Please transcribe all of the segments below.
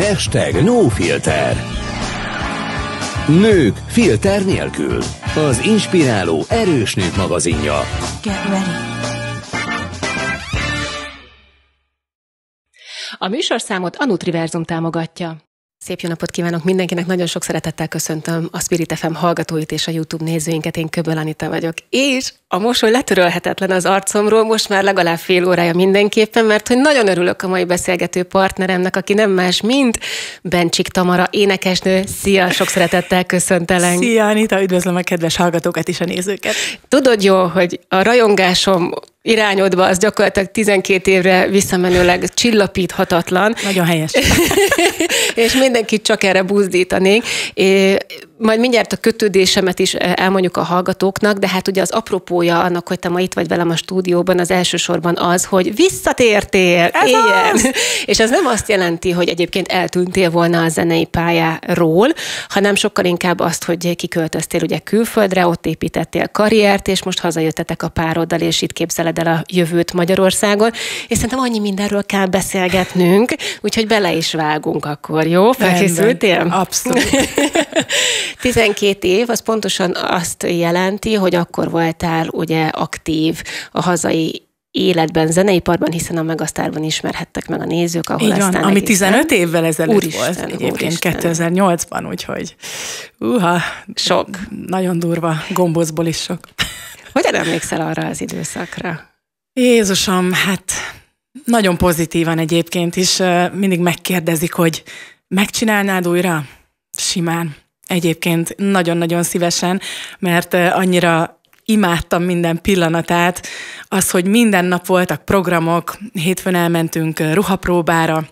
Hashtag filter. Nők filter nélkül Az inspiráló erős nők magazinja Get ready. A műsorszámot a Nutriverzum támogatja. Szép jó napot kívánok mindenkinek, nagyon sok szeretettel köszöntöm a Spirit FM hallgatóit és a YouTube nézőinket, én Köböl Anita vagyok. És a mosoly letörölhetetlen az arcomról, most már legalább fél órája mindenképpen, mert hogy nagyon örülök a mai beszélgető partneremnek, aki nem más, mint Bencsik Tamara, énekesnő. Szia, sok szeretettel köszöntelek. Szia Anita, üdvözlöm a kedves hallgatókat és a nézőket. Tudod jó, hogy a rajongásom irányodba, az gyakorlatilag 12 évre visszamenőleg csillapíthatatlan. Nagyon helyes. és mindenkit csak erre buzdítanék. É, majd mindjárt a kötődésemet is elmondjuk a hallgatóknak, de hát ugye az apropója annak, hogy te ma itt vagy velem a stúdióban, az elsősorban az, hogy visszatértél. Ez igen. Az. És ez nem azt jelenti, hogy egyébként eltűntél volna a zenei pályáról, hanem sokkal inkább azt, hogy kiköltöztél ugye külföldre, ott építettél karriert, és most hazajöttetek a pároddal, és itt képzeled képzeld el a jövőt Magyarországon, és szerintem annyi mindenről kell beszélgetnünk, úgyhogy bele is vágunk akkor, jó? Felkészültél? Abszolút. 12 év, az pontosan azt jelenti, hogy akkor voltál ugye aktív a hazai életben, zeneiparban, hiszen a Megasztárban ismerhettek meg a nézők, ahol Így aztán van, ami 15 évvel ezelőtt úristen, volt egyébként, úristen. 2008-ban, úgyhogy uha, sok. Nagyon durva, gombozból is sok. Hogyan emlékszel arra az időszakra? Jézusom, hát nagyon pozitívan egyébként is. Mindig megkérdezik, hogy megcsinálnád újra? Simán. Egyébként nagyon-nagyon szívesen, mert annyira imádtam minden pillanatát, az, hogy minden nap voltak programok, hétfőn elmentünk ruhapróbára,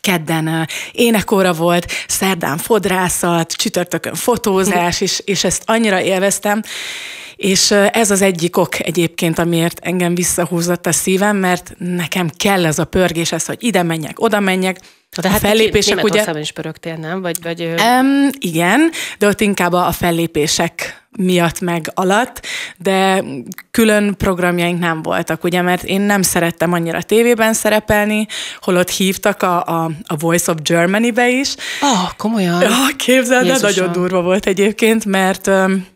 kedden énekóra volt, szerdán fodrászat, csütörtökön fotózás, és, és ezt annyira élveztem, és ez az egyik ok egyébként, amiért engem visszahúzott a szívem, mert nekem kell ez a pörgés, ez, hogy ide menjek, oda menjek, de hát a fellépések ugye... is pörögtél, nem? Vagy, vagy... Um, igen, de ott inkább a fellépések miatt meg alatt, de külön programjaink nem voltak, ugye, mert én nem szerettem annyira tévében szerepelni, holott hívtak a, a, a Voice of Germany-be is. Ah, oh, komolyan? Ja, ah, képzeld, de nagyon durva volt egyébként, mert... Um,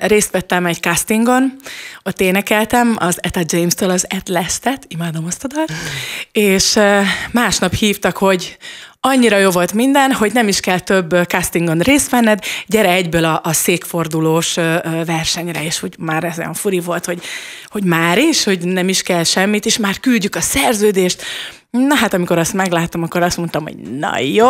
Részt vettem egy castingon, ott énekeltem az Etta James-től az At et imádom azt a dalt, és másnap hívtak, hogy Annyira jó volt minden, hogy nem is kell több castingon részt venned, gyere egyből a, a székfordulós versenyre, és úgy már ez olyan furi volt, hogy, hogy már is, hogy nem is kell semmit, és már küldjük a szerződést. Na hát, amikor azt megláttam, akkor azt mondtam, hogy na jó,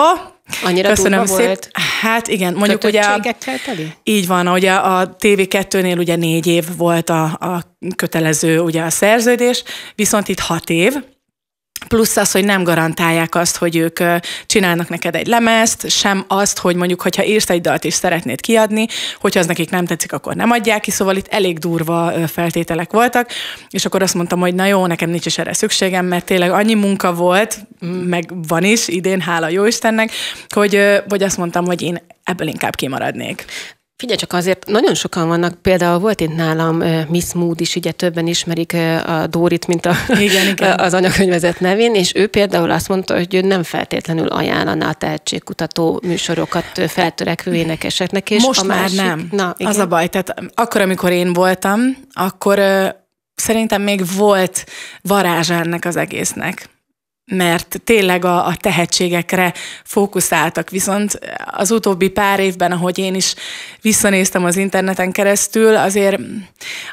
Annyira Köszönöm szép. Volt. Hát igen, mondjuk ugye... A, teli? Így van, ugye a TV2-nél ugye négy év volt a, a kötelező ugye a szerződés, viszont itt hat év, Plusz az, hogy nem garantálják azt, hogy ők csinálnak neked egy lemezt, sem azt, hogy mondjuk, hogyha írsz egy dalt és szeretnéd kiadni, hogyha az nekik nem tetszik, akkor nem adják ki, szóval itt elég durva feltételek voltak, és akkor azt mondtam, hogy na jó, nekem nincs is erre szükségem, mert tényleg annyi munka volt, meg van is idén, hála jó Istennek, hogy, vagy azt mondtam, hogy én ebből inkább kimaradnék. Figyelj csak azért, nagyon sokan vannak, például volt itt nálam Miss Mood is, ugye többen ismerik a Dórit, mint a, igen, igen. az anyakönyvezet nevén, és ő például azt mondta, hogy ő nem feltétlenül ajánlana a tehetségkutató műsorokat feltörekvő énekeseknek. És Most a már másik, nem. Na, igen. Az a baj, tehát akkor, amikor én voltam, akkor szerintem még volt varázsa ennek az egésznek mert tényleg a, a tehetségekre fókuszáltak. Viszont az utóbbi pár évben, ahogy én is visszanéztem az interneten keresztül, azért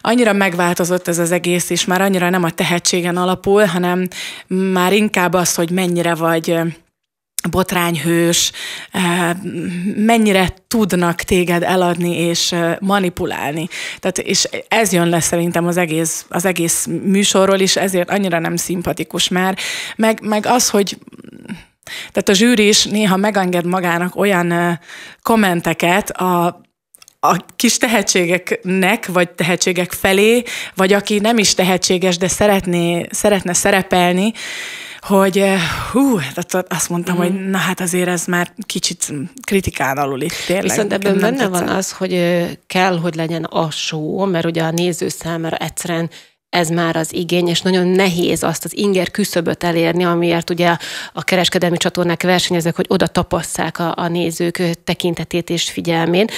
annyira megváltozott ez az egész, és már annyira nem a tehetségen alapul, hanem már inkább az, hogy mennyire vagy botrányhős, eh, mennyire tudnak téged eladni és eh, manipulálni. Tehát, és ez jön le szerintem az egész, az egész műsorról is, ezért annyira nem szimpatikus már. Meg, meg az, hogy tehát a zsűri is néha megenged magának olyan eh, kommenteket a a kis tehetségeknek, vagy tehetségek felé, vagy aki nem is tehetséges, de szeretné, szeretne szerepelni, hogy eh, hú, hát azt mondtam, mm. hogy na hát azért ez már kicsit kritikán alul itt tényleg. Viszont ebben benne tetszett. van az, hogy eh, kell, hogy legyen a show, mert ugye a néző számára egyszerűen ez már az igény, és nagyon nehéz azt az inger küszöböt elérni, amiért ugye a kereskedelmi csatornák versenyeznek, hogy oda tapasszák a, a nézők tekintetét és figyelmét.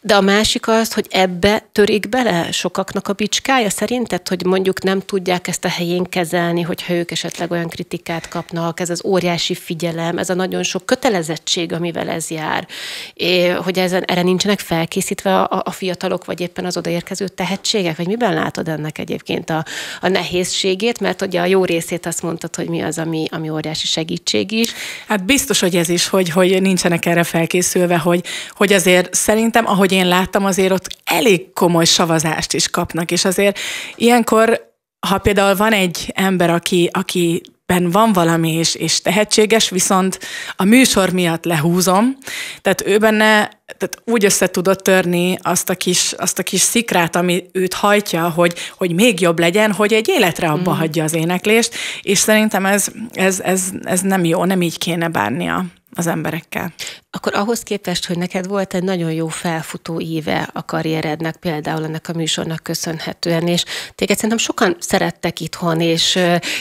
De a másik az, hogy ebbe törik bele sokaknak a bicskája szerinted, hogy mondjuk nem tudják ezt a helyén kezelni, hogyha ők esetleg olyan kritikát kapnak, ez az óriási figyelem, ez a nagyon sok kötelezettség, amivel ez jár, é, hogy ezen, erre nincsenek felkészítve a, a fiatalok, vagy éppen az odaérkező tehetségek, vagy miben látod ennek egyébként a, a nehézségét, mert ugye a jó részét azt mondtad, hogy mi az, ami, ami óriási segítség is. Hát biztos, hogy ez is, hogy, hogy nincsenek erre felkészülve, hogy, hogy azért szerintem, ahogy ahogy én láttam, azért ott elég komoly savazást is kapnak, és azért ilyenkor, ha például van egy ember, aki, aki ben van valami, és, és tehetséges, viszont a műsor miatt lehúzom, tehát ő benne tehát úgy össze tudott törni azt a kis, azt a kis szikrát, ami őt hajtja, hogy, hogy még jobb legyen, hogy egy életre abba mm. hagyja az éneklést, és szerintem ez, ez, ez, ez nem jó, nem így kéne bánnia az emberekkel. Akkor ahhoz képest, hogy neked volt egy nagyon jó felfutó éve a karrierednek, például ennek a műsornak köszönhetően, és téged szerintem sokan szerettek itthon, és,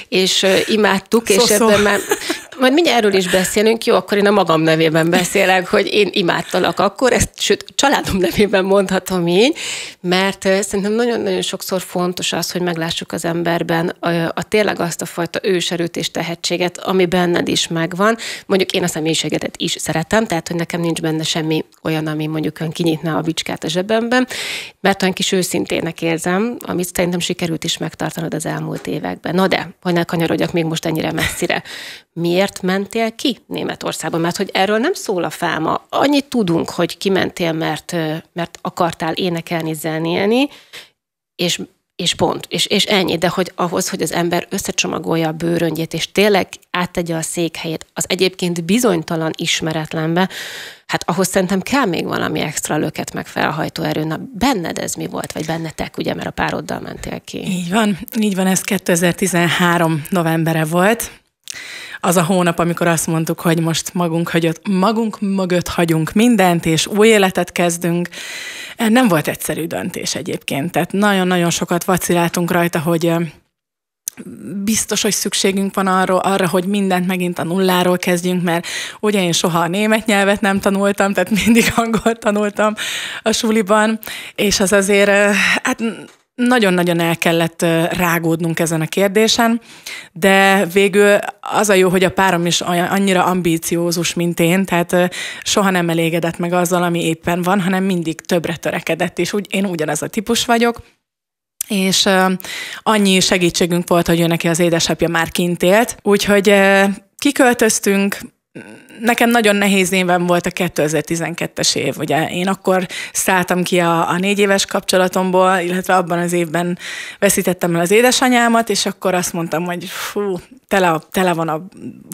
és imádtuk, Szó-szó. és ebben már majd mindjárt erről is beszélünk, jó, akkor én a magam nevében beszélek, hogy én imádtalak akkor, ezt sőt, családom nevében mondhatom így, mert szerintem nagyon-nagyon sokszor fontos az, hogy meglássuk az emberben a, a tényleg azt a fajta őserőt és tehetséget, ami benned is megvan. Mondjuk én a személyiségedet is szeretem, tehát hogy nekem nincs benne semmi olyan, ami mondjuk ön kinyitná a bicskát a zsebemben, mert olyan kis őszintének érzem, amit szerintem sikerült is megtartanod az elmúlt években. Na de, hogy ne kanyarodjak még most ennyire messzire. Miért mentél ki Németországba? Mert hogy erről nem szól a fáma. Annyit tudunk, hogy kimentél, mert, mert akartál énekelni, zenélni, és és pont, és, és ennyi, de hogy ahhoz, hogy az ember összecsomagolja a bőröngyét, és tényleg áttegye a székhelyét az egyébként bizonytalan ismeretlenbe, hát ahhoz szerintem kell még valami extra löket meg felhajtó erő. Na, benned ez mi volt, vagy bennetek, ugye, mert a pároddal mentél ki? Így van, így van, ez 2013 novembere volt, az a hónap, amikor azt mondtuk, hogy most magunk, hagyott, magunk mögött hagyunk mindent, és új életet kezdünk. Nem volt egyszerű döntés egyébként, tehát nagyon-nagyon sokat vaciláltunk rajta, hogy biztos, hogy szükségünk van arra, arra, hogy mindent megint a nulláról kezdjünk, mert ugye én soha a német nyelvet nem tanultam, tehát mindig angolt tanultam a suliban, és az azért, hát nagyon-nagyon el kellett rágódnunk ezen a kérdésen, de végül az a jó, hogy a párom is annyira ambíciózus, mint én, tehát soha nem elégedett meg azzal, ami éppen van, hanem mindig többre törekedett, és úgy, én ugyanaz a típus vagyok, és annyi segítségünk volt, hogy ő neki az édesapja már kint élt, úgyhogy kiköltöztünk, nekem nagyon nehéz évem volt a 2012-es év. Ugye én akkor szálltam ki a, a négy éves kapcsolatomból, illetve abban az évben veszítettem el az édesanyámat, és akkor azt mondtam, hogy fú, tele, tele van a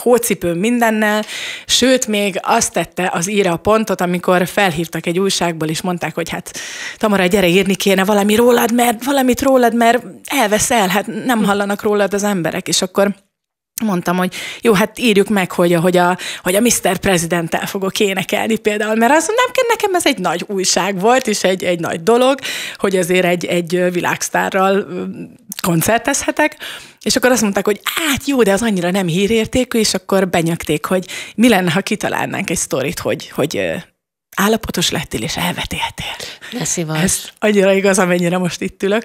hócipőm mindennel, sőt, még azt tette az íra a pontot, amikor felhívtak egy újságból, és mondták, hogy hát Tamara, gyere írni kéne valami rólad, mert valamit rólad, mert elveszel, hát nem hallanak rólad az emberek, és akkor mondtam, hogy jó, hát írjuk meg, hogy, hogy, a, hogy a Mr. Presidenttel fogok énekelni például, mert azt mondom, nekem ez egy nagy újság volt, és egy, egy nagy dolog, hogy azért egy, egy világsztárral koncertezhetek, és akkor azt mondták, hogy hát jó, de az annyira nem hírértékű, és akkor benyögték, hogy mi lenne, ha kitalálnánk egy sztorit, hogy, hogy állapotos lettél és elvetéltél. Ne szívás. Ez annyira igaz, amennyire most itt ülök.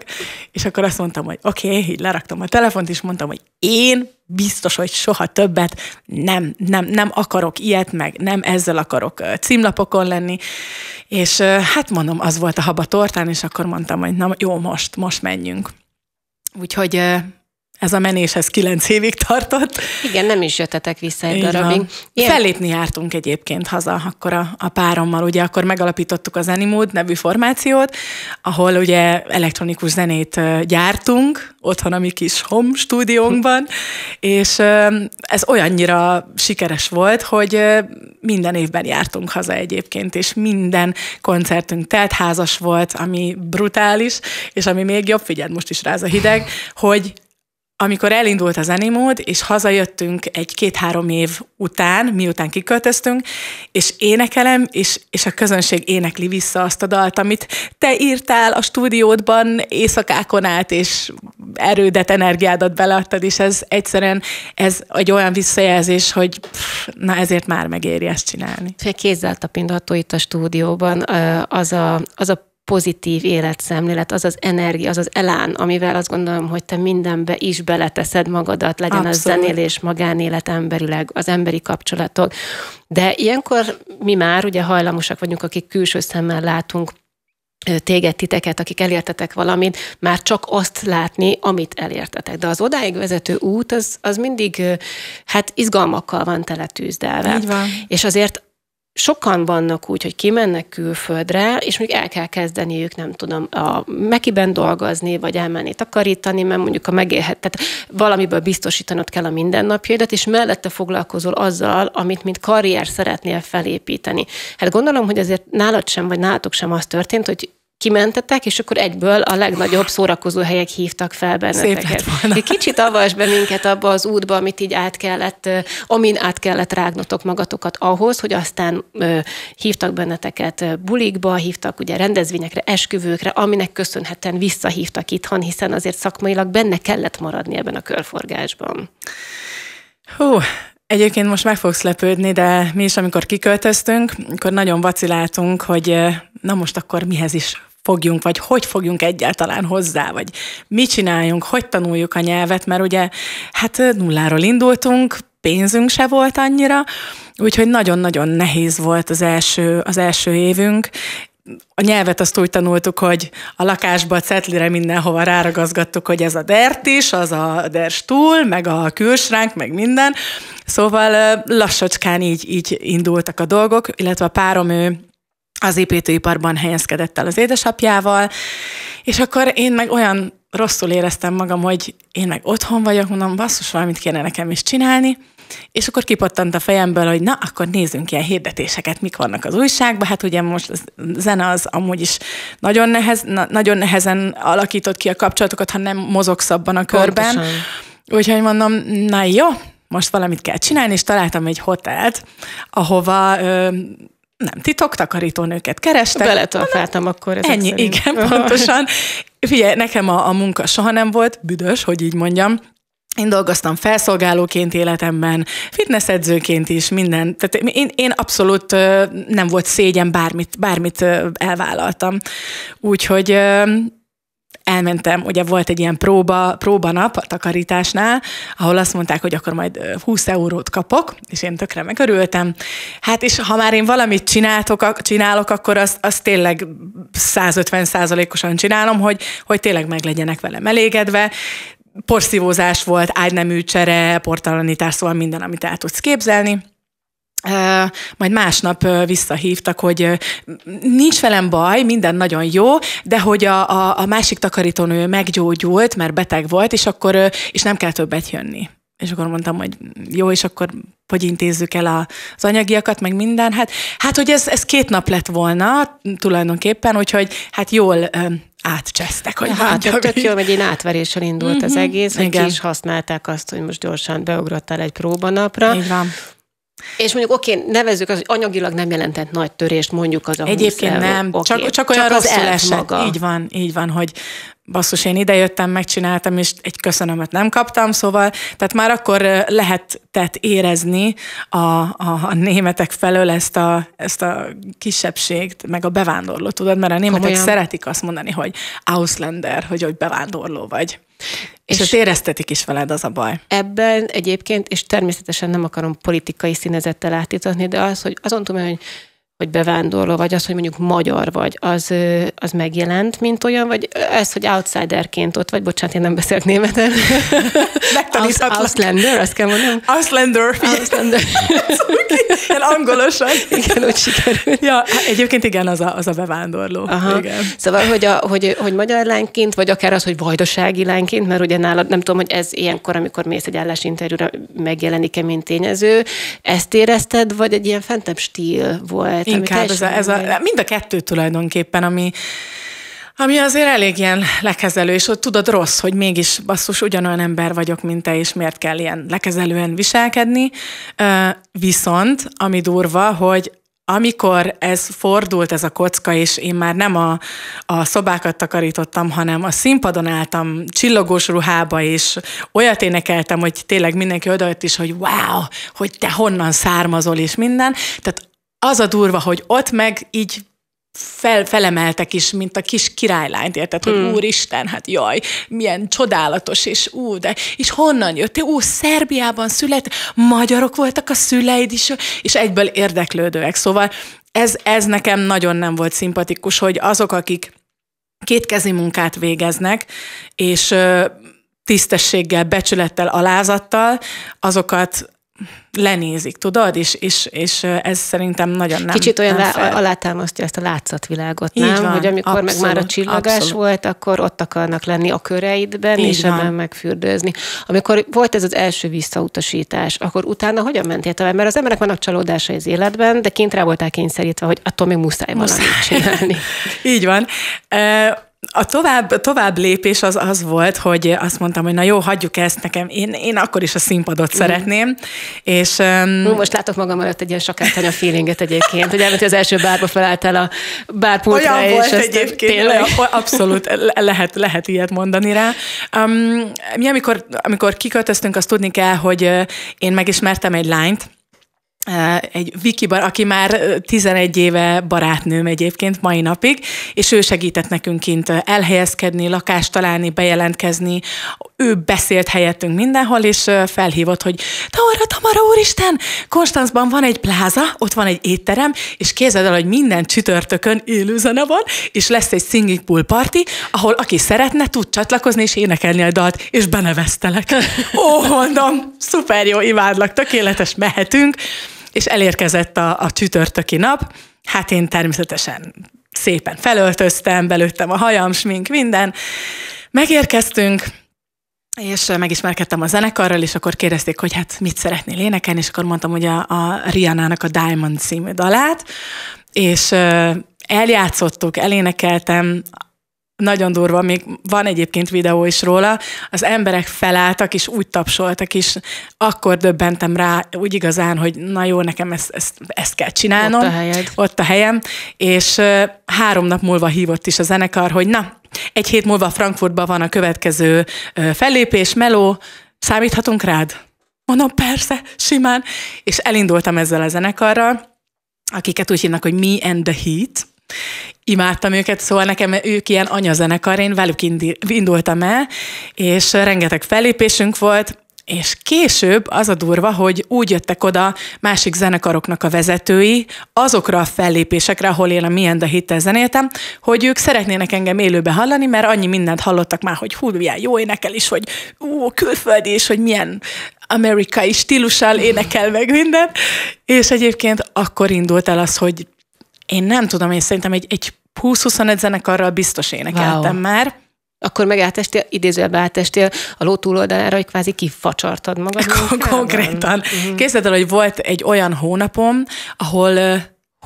És akkor azt mondtam, hogy oké, okay, így leraktam a telefont, és mondtam, hogy én biztos, hogy soha többet nem, nem, nem akarok ilyet, meg nem ezzel akarok címlapokon lenni. És hát mondom, az volt a haba tortán, és akkor mondtam, hogy na jó, most, most menjünk. Úgyhogy ez a menéshez kilenc évig tartott. Igen, nem is jöttetek vissza egy Igen. darabig. Van. Ilyen... Fellépni jártunk egyébként haza akkor a, a párommal, ugye akkor megalapítottuk az Animód nevű formációt, ahol ugye elektronikus zenét gyártunk, otthon a mi kis home stúdiónkban, és ez olyannyira sikeres volt, hogy minden évben jártunk haza egyébként, és minden koncertünk teltházas volt, ami brutális, és ami még jobb, figyeld most is rá ez a hideg, hogy amikor elindult az Animód, és hazajöttünk egy-két-három év után, miután kiköltöztünk, és énekelem, és, és a közönség énekli vissza azt a dalt, amit te írtál a stúdiódban éjszakákon át, és erődet, energiádat beleadtad, és ez egyszerűen ez egy olyan visszajelzés, hogy pff, na ezért már megéri ezt csinálni. Kézzel tapintható itt a stúdióban az a, az a pozitív életszemlélet, az az energia, az az elán, amivel azt gondolom, hogy te mindenbe is beleteszed magadat, legyen Abszolút. az zenélés, magánélet, emberileg, az emberi kapcsolatok. De ilyenkor mi már ugye hajlamosak vagyunk, akik külső szemmel látunk téged, titeket, akik elértetek valamit, már csak azt látni, amit elértetek. De az odáig vezető út, az, az mindig hát izgalmakkal van teletűzdelve. Így van. És azért sokan vannak úgy, hogy kimennek külföldre, és mondjuk el kell kezdeni ők, nem tudom, a mekiben dolgozni, vagy elmenni takarítani, mert mondjuk a megélhet, tehát valamiből biztosítanod kell a mindennapjaidat, és mellette foglalkozol azzal, amit mint karrier szeretnél felépíteni. Hát gondolom, hogy azért nálad sem, vagy nálatok sem az történt, hogy kimentetek, és akkor egyből a legnagyobb szórakozó helyek hívtak fel benneteket. Szép Kicsit avas be minket abba az útba, amit így át kellett, amin át kellett rágnotok magatokat ahhoz, hogy aztán hívtak benneteket bulikba, hívtak ugye rendezvényekre, esküvőkre, aminek köszönhetően visszahívtak itthon, hiszen azért szakmailag benne kellett maradni ebben a körforgásban. Hú, Egyébként most meg fogsz lepődni, de mi is, amikor kiköltöztünk, akkor nagyon vaciláltunk, hogy na most akkor mihez is fogjunk, vagy hogy fogjunk egyáltalán hozzá, vagy mit csináljunk, hogy tanuljuk a nyelvet, mert ugye hát nulláról indultunk, pénzünk se volt annyira, úgyhogy nagyon-nagyon nehéz volt az első, az első évünk, a nyelvet azt úgy tanultuk, hogy a lakásba, a cetlire mindenhova ráragazgattuk, hogy ez a dert is, az a ders túl, meg a külsránk, meg minden. Szóval lassacskán így, így indultak a dolgok, illetve a párom ő az építőiparban helyezkedett el az édesapjával, és akkor én meg olyan rosszul éreztem magam, hogy én meg otthon vagyok, mondom, basszus, valamit kéne nekem is csinálni, és akkor kipattant a fejemből, hogy na, akkor nézzünk ilyen hirdetéseket, mik vannak az újságban. Hát ugye most a zene az amúgy is nagyon, nehez, na, nagyon nehezen alakított ki a kapcsolatokat, ha nem mozogsz abban a körben. Pontosan. Úgyhogy mondom, na jó, most valamit kell csinálni, és találtam egy hotelt, ahova ö, nem titok, takarítónőket kerestek. Beletartáltam akkor ezek Ennyi, szerint. igen, pontosan. Figyelj, nekem a, a munka soha nem volt büdös, hogy így mondjam, én dolgoztam felszolgálóként életemben, fitnessedzőként is, minden. Tehát én, én abszolút nem volt szégyen, bármit, bármit elvállaltam. Úgyhogy elmentem, ugye volt egy ilyen próba, próbanap a takarításnál, ahol azt mondták, hogy akkor majd 20 eurót kapok, és én tökre megörültem. Hát és ha már én valamit csináltok, csinálok, akkor azt, azt tényleg 150 százalékosan csinálom, hogy, hogy tényleg meg legyenek velem elégedve porszívózás volt, ágyneműcsere, portalanítás, szóval minden, amit el tudsz képzelni majd másnap visszahívtak, hogy nincs velem baj, minden nagyon jó, de hogy a, a, a másik takarítónő meggyógyult, mert beteg volt, és akkor és nem kell többet jönni. És akkor mondtam, hogy jó, és akkor hogy intézzük el az anyagiakat, meg minden. Hát, hát hogy ez, ez két nap lett volna tulajdonképpen, úgyhogy hát jól átcsesztek, hogy hát mondjam, tök jól, hogy én átveréssel indult mm-hmm. az mhm. egész, hogy ki is használták azt, hogy most gyorsan beugrottál egy próbanapra. Így van. És mondjuk oké, okay, nevezzük az, hogy anyagilag nem jelentett nagy törést mondjuk az a Egyébként 20 nem, Okay. Csak, csak olyan csak rosszul az esett. maga. Így van, így van, hogy basszus, én idejöttem, megcsináltam, és egy köszönömet nem kaptam, szóval, tehát már akkor lehetett érezni a, a, a németek felől ezt a, ezt a kisebbségt, meg a bevándorló, tudod, mert a németek Komolyan. szeretik azt mondani, hogy Ausländer, hogy, hogy bevándorló vagy. És, és ezt éreztetik is veled, az a baj. Ebben egyébként, és természetesen nem akarom politikai színezettel átítatni, de az, hogy azon tudom, hogy hogy bevándorló vagy, az, hogy mondjuk magyar vagy, az, az megjelent, mint olyan, vagy ez, hogy outsiderként ott vagy, bocsánat, én nem beszélt németen. Megtaníthatlak. Auslander, azt kell mondanom. Auslander. Auslander. Ilyen angolosan. Igen, úgy sikerült. Ja, hát egyébként igen, az a, az a bevándorló. Aha. Igen. Szóval, hogy, a, hogy, hogy magyar lányként, vagy akár az, hogy vajdasági lányként, mert ugye nálad, nem tudom, hogy ez ilyenkor, amikor mész egy állásinterjúra, megjelenik-e, mint tényező, ezt érezted, vagy egy ilyen fentebb stíl volt? inkább ez a, ez a, mind a kettő tulajdonképpen, ami, ami azért elég ilyen lekezelő, és ott tudod rossz, hogy mégis basszus ugyanolyan ember vagyok, mint te, és miért kell ilyen lekezelően viselkedni. Viszont, ami durva, hogy amikor ez fordult, ez a kocka, és én már nem a, a szobákat takarítottam, hanem a színpadon álltam csillogós ruhába, és olyat énekeltem, hogy tényleg mindenki odajött is, hogy wow, hogy te honnan származol, és minden. Tehát az a durva, hogy ott meg így fel, felemeltek is, mint a kis királylányt, érted, hogy mm. úristen, hát jaj, milyen csodálatos, és ú, de, és honnan jöttél? Ú, Szerbiában szület, magyarok voltak a szüleid is, és egyből érdeklődőek. Szóval ez, ez nekem nagyon nem volt szimpatikus, hogy azok, akik kétkezi munkát végeznek, és tisztességgel, becsülettel, alázattal, azokat lenézik, tudod? És, és, és ez szerintem nagyon nem Kicsit olyan nem fel. alátámasztja ezt a látszatvilágot, Így nem? Van, hogy amikor abszolút, meg már a csillagás abszolút. volt, akkor ott akarnak lenni a köreidben, Így és van. ebben megfürdőzni. Amikor volt ez az első visszautasítás, akkor utána hogyan mentél tovább? Mert az emberek vannak csalódása az életben, de kint rá voltál kényszerítve, hogy attól még muszáj, muszáj. valamit csinálni. Így van a tovább, tovább lépés az az volt, hogy azt mondtam, hogy na jó, hagyjuk ezt nekem, én, én akkor is a színpadot mm. szeretném. És, um... Most látok magam előtt egy ilyen sakátanya feelinget egyébként, hogy elmentél az első bárba, felálltál a bárpultra. Olyan és volt ezt egyébként, tényleg... olyan, abszolút lehet, lehet ilyet mondani rá. Um, mi amikor, amikor kiköltöztünk, azt tudni kell, hogy én megismertem egy lányt, egy Viki, aki már 11 éve barátnőm egyébként mai napig, és ő segített nekünk kint elhelyezkedni, lakást találni, bejelentkezni. Ő beszélt helyettünk mindenhol, és felhívott, hogy Tamara, Tamara, úristen, Konstanzban van egy pláza, ott van egy étterem, és képzeld el, hogy minden csütörtökön élőzene van, és lesz egy singing pool party, ahol aki szeretne, tud csatlakozni és énekelni a dalt, és beneveztelek. Ó, mondom, szuper jó, imádlak, tökéletes, mehetünk és elérkezett a, a csütörtöki nap, hát én természetesen szépen felöltöztem, belőttem a hajam, smink, minden. Megérkeztünk, és megismerkedtem a zenekarral, és akkor kérdezték, hogy hát mit szeretnél énekelni, és akkor mondtam, hogy a, a Rihanna-nak a Diamond című dalát, és eljátszottuk, elénekeltem, nagyon durva, még van egyébként videó is róla, az emberek felálltak és úgy tapsoltak, és akkor döbbentem rá úgy igazán, hogy na jó, nekem ezt, ezt, ezt kell csinálnom. Ott a helyed. Ott a helyem, és három nap múlva hívott is a zenekar, hogy na, egy hét múlva Frankfurtban van a következő fellépés, meló, számíthatunk rád? Mondom, persze, simán. És elindultam ezzel a zenekarral, akiket úgy hívnak, hogy Me and the Heat, imádtam őket, szóval nekem ők ilyen anyazenekar, én velük indultam el, és rengeteg fellépésünk volt, és később az a durva, hogy úgy jöttek oda másik zenekaroknak a vezetői, azokra a fellépésekre, ahol én a Milyen de Hittel zenéltem, hogy ők szeretnének engem élőbe hallani, mert annyi mindent hallottak már, hogy hú, milyen jó énekel is, hogy ú, külföldi is, hogy milyen amerikai stílussal énekel meg minden. És egyébként akkor indult el az, hogy én nem tudom, én szerintem egy, egy 20-25 zenekarral biztos énekeltem wow. már. Akkor meg átestél, idézőjelbe átestél a ló túloldalára, hogy kvázi kifacsartad magad. Kon- konkrétan. Uh-huh. Képzeld el, hogy volt egy olyan hónapom, ahol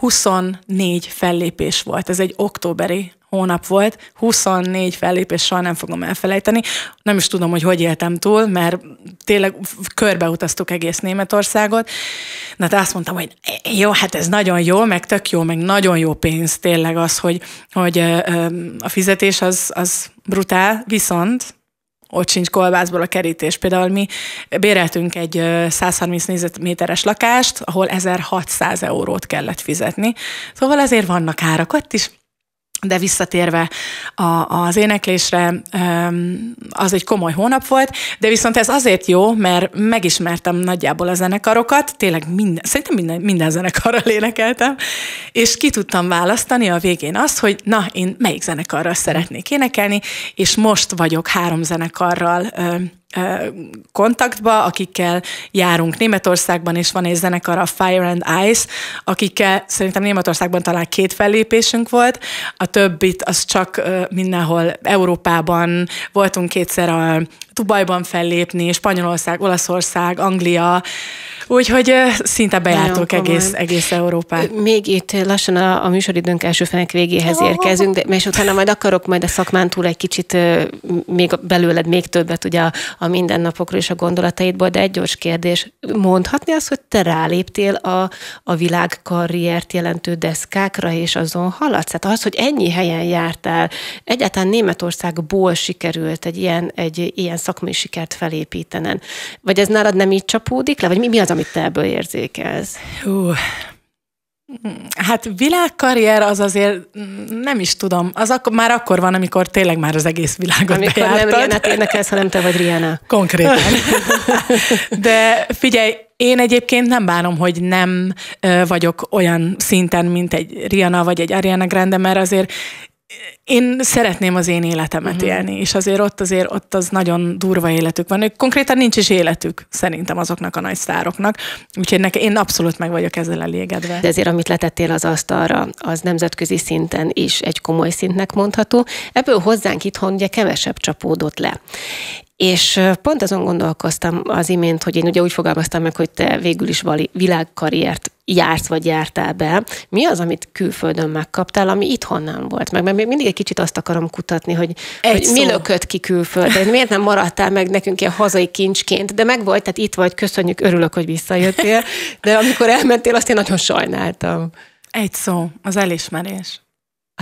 24 fellépés volt, ez egy októberi hónap volt, 24 fellépés, soha nem fogom elfelejteni. Nem is tudom, hogy hogy éltem túl, mert tényleg körbeutaztuk egész Németországot. Na, de azt mondtam, hogy jó, hát ez nagyon jó, meg tök jó, meg nagyon jó pénz tényleg az, hogy, hogy a fizetés az, az brutál, viszont ott sincs kolbászból a kerítés. Például mi béreltünk egy 130 négyzetméteres lakást, ahol 1600 eurót kellett fizetni. Szóval azért vannak árak ott is, de visszatérve a, az éneklésre, az egy komoly hónap volt, de viszont ez azért jó, mert megismertem nagyjából a zenekarokat, tényleg minden, szerintem minden, minden zenekarral énekeltem, és ki tudtam választani a végén azt, hogy na, én melyik zenekarral szeretnék énekelni, és most vagyok három zenekarral kontaktba, akikkel járunk Németországban, és van egy zenekar, a Fire and Ice, akikkel szerintem Németországban talán két fellépésünk volt, a többit az csak mindenhol Európában, voltunk kétszer a Dubajban fellépni, Spanyolország, Olaszország, Anglia, úgyhogy szinte bejártok egész, egész Európát. Még itt lassan a, a műsoridőnk első fenek végéhez érkezünk, de és utána majd akarok majd a szakmán túl egy kicsit még belőled még többet ugye a, a mindennapokról és a gondolataidból, de egy gyors kérdés. Mondhatni azt, hogy te ráléptél a, a világkarriert jelentő deszkákra, és azon haladsz? Tehát az, hogy ennyi helyen jártál, egyáltalán Németországból sikerült egy ilyen, egy ilyen szakmai sikert felépítenen. Vagy ez nálad nem így csapódik le, vagy mi, mi az, amit te ebből érzékelsz? Hú. Hát világkarrier az azért nem is tudom. Az ak- már akkor van, amikor tényleg már az egész világot amikor bejártad. nem Rihanna énekelsz, hanem te vagy Rihanna. Konkrétan. De figyelj, én egyébként nem bánom, hogy nem vagyok olyan szinten, mint egy Rihanna vagy egy Ariana Grande, mert azért én szeretném az én életemet uh-huh. élni, és azért ott azért ott az nagyon durva életük van. Ők konkrétan nincs is életük szerintem azoknak a nagy sztároknak, úgyhogy nek, én abszolút meg vagyok ezzel elégedve. De ezért, amit letettél az asztalra, az nemzetközi szinten is egy komoly szintnek mondható. Ebből hozzánk itthon ugye kevesebb csapódott le. És pont azon gondolkoztam az imént, hogy én ugye úgy fogalmaztam meg, hogy te végül is vali, világkarriert jársz vagy jártál be, mi az, amit külföldön megkaptál, ami itthon nem volt meg? Mert még mindig egy kicsit azt akarom kutatni, hogy, egy hogy mi lökött ki külföldön, miért nem maradtál meg nekünk ilyen hazai kincsként, de meg volt, tehát itt vagy, köszönjük, örülök, hogy visszajöttél, de amikor elmentél, azt én nagyon sajnáltam. Egy szó, az elismerés.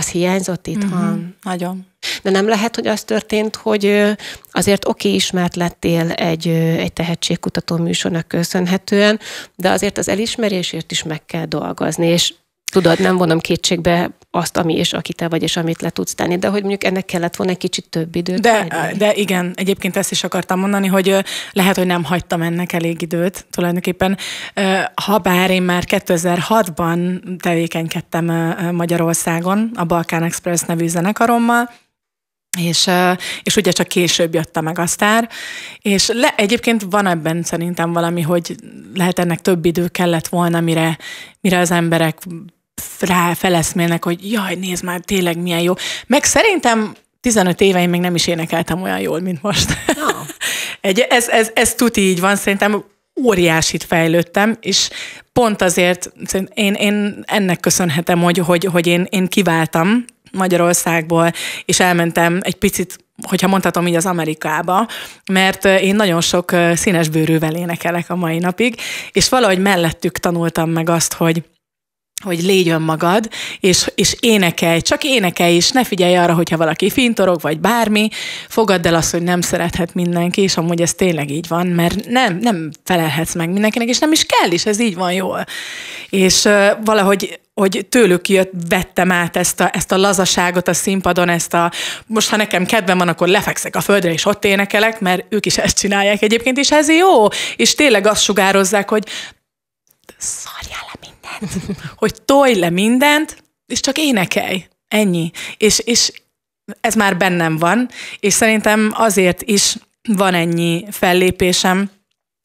Az hiányzott itthon? Uh-huh. Nagyon. De nem lehet, hogy az történt, hogy azért oké, okay, ismert lettél egy, egy tehetségkutató műsornak köszönhetően, de azért az elismerésért is meg kell dolgozni, és tudod, nem vonom kétségbe azt, ami és aki te vagy, és amit le tudsz tenni, de hogy mondjuk ennek kellett volna egy kicsit több időt. De, de igen, egyébként ezt is akartam mondani, hogy lehet, hogy nem hagytam ennek elég időt tulajdonképpen. Ha bár én már 2006-ban tevékenykedtem Magyarországon, a Balkán Express nevű zenekarommal, és, és ugye csak később jött a megasztár, és le, egyébként van ebben szerintem valami, hogy lehet ennek több idő kellett volna, mire, mire az emberek rá feleszmélnek, hogy jaj, nézd már, tényleg milyen jó. Meg szerintem 15 én még nem is énekeltem olyan jól, mint most. No. Egy, ez, ez, ez tuti így van, szerintem óriásit fejlődtem, és pont azért én, én ennek köszönhetem, hogy, hogy, hogy én, én kiváltam Magyarországból, és elmentem egy picit, hogyha mondhatom így az Amerikába, mert eh, én nagyon sok eh, színes bőrűvel énekelek a mai napig, és valahogy mellettük tanultam meg azt, hogy hogy légy önmagad, és, és énekelj, csak énekelj, és ne figyelj arra, hogyha valaki fintorog, vagy bármi, fogadd el azt, hogy nem szerethet mindenki, és amúgy ez tényleg így van, mert nem, nem felelhetsz meg mindenkinek, és nem is kell is, ez így van jól. És uh, valahogy hogy tőlük jött, vettem át ezt a, ezt a lazaságot a színpadon, ezt a most ha nekem kedvem van, akkor lefekszek a földre, és ott énekelek, mert ők is ezt csinálják egyébként, és ez jó, és tényleg azt sugározzák, hogy szarjál hogy tolj le mindent, és csak énekelj. Ennyi. És, és ez már bennem van, és szerintem azért is van ennyi fellépésem,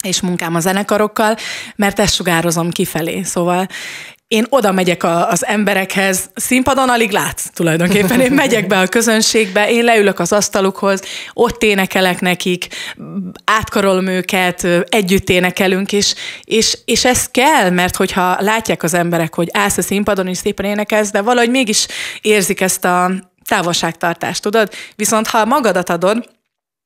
és munkám a zenekarokkal, mert ezt sugározom kifelé. Szóval én oda megyek a, az emberekhez, színpadon alig látsz tulajdonképpen, én megyek be a közönségbe, én leülök az asztalukhoz, ott énekelek nekik, átkarolom őket, együtt énekelünk, és, és, és ez kell, mert hogyha látják az emberek, hogy állsz a színpadon, és szépen énekelsz, de valahogy mégis érzik ezt a távolságtartást, tudod? Viszont ha magadat adod,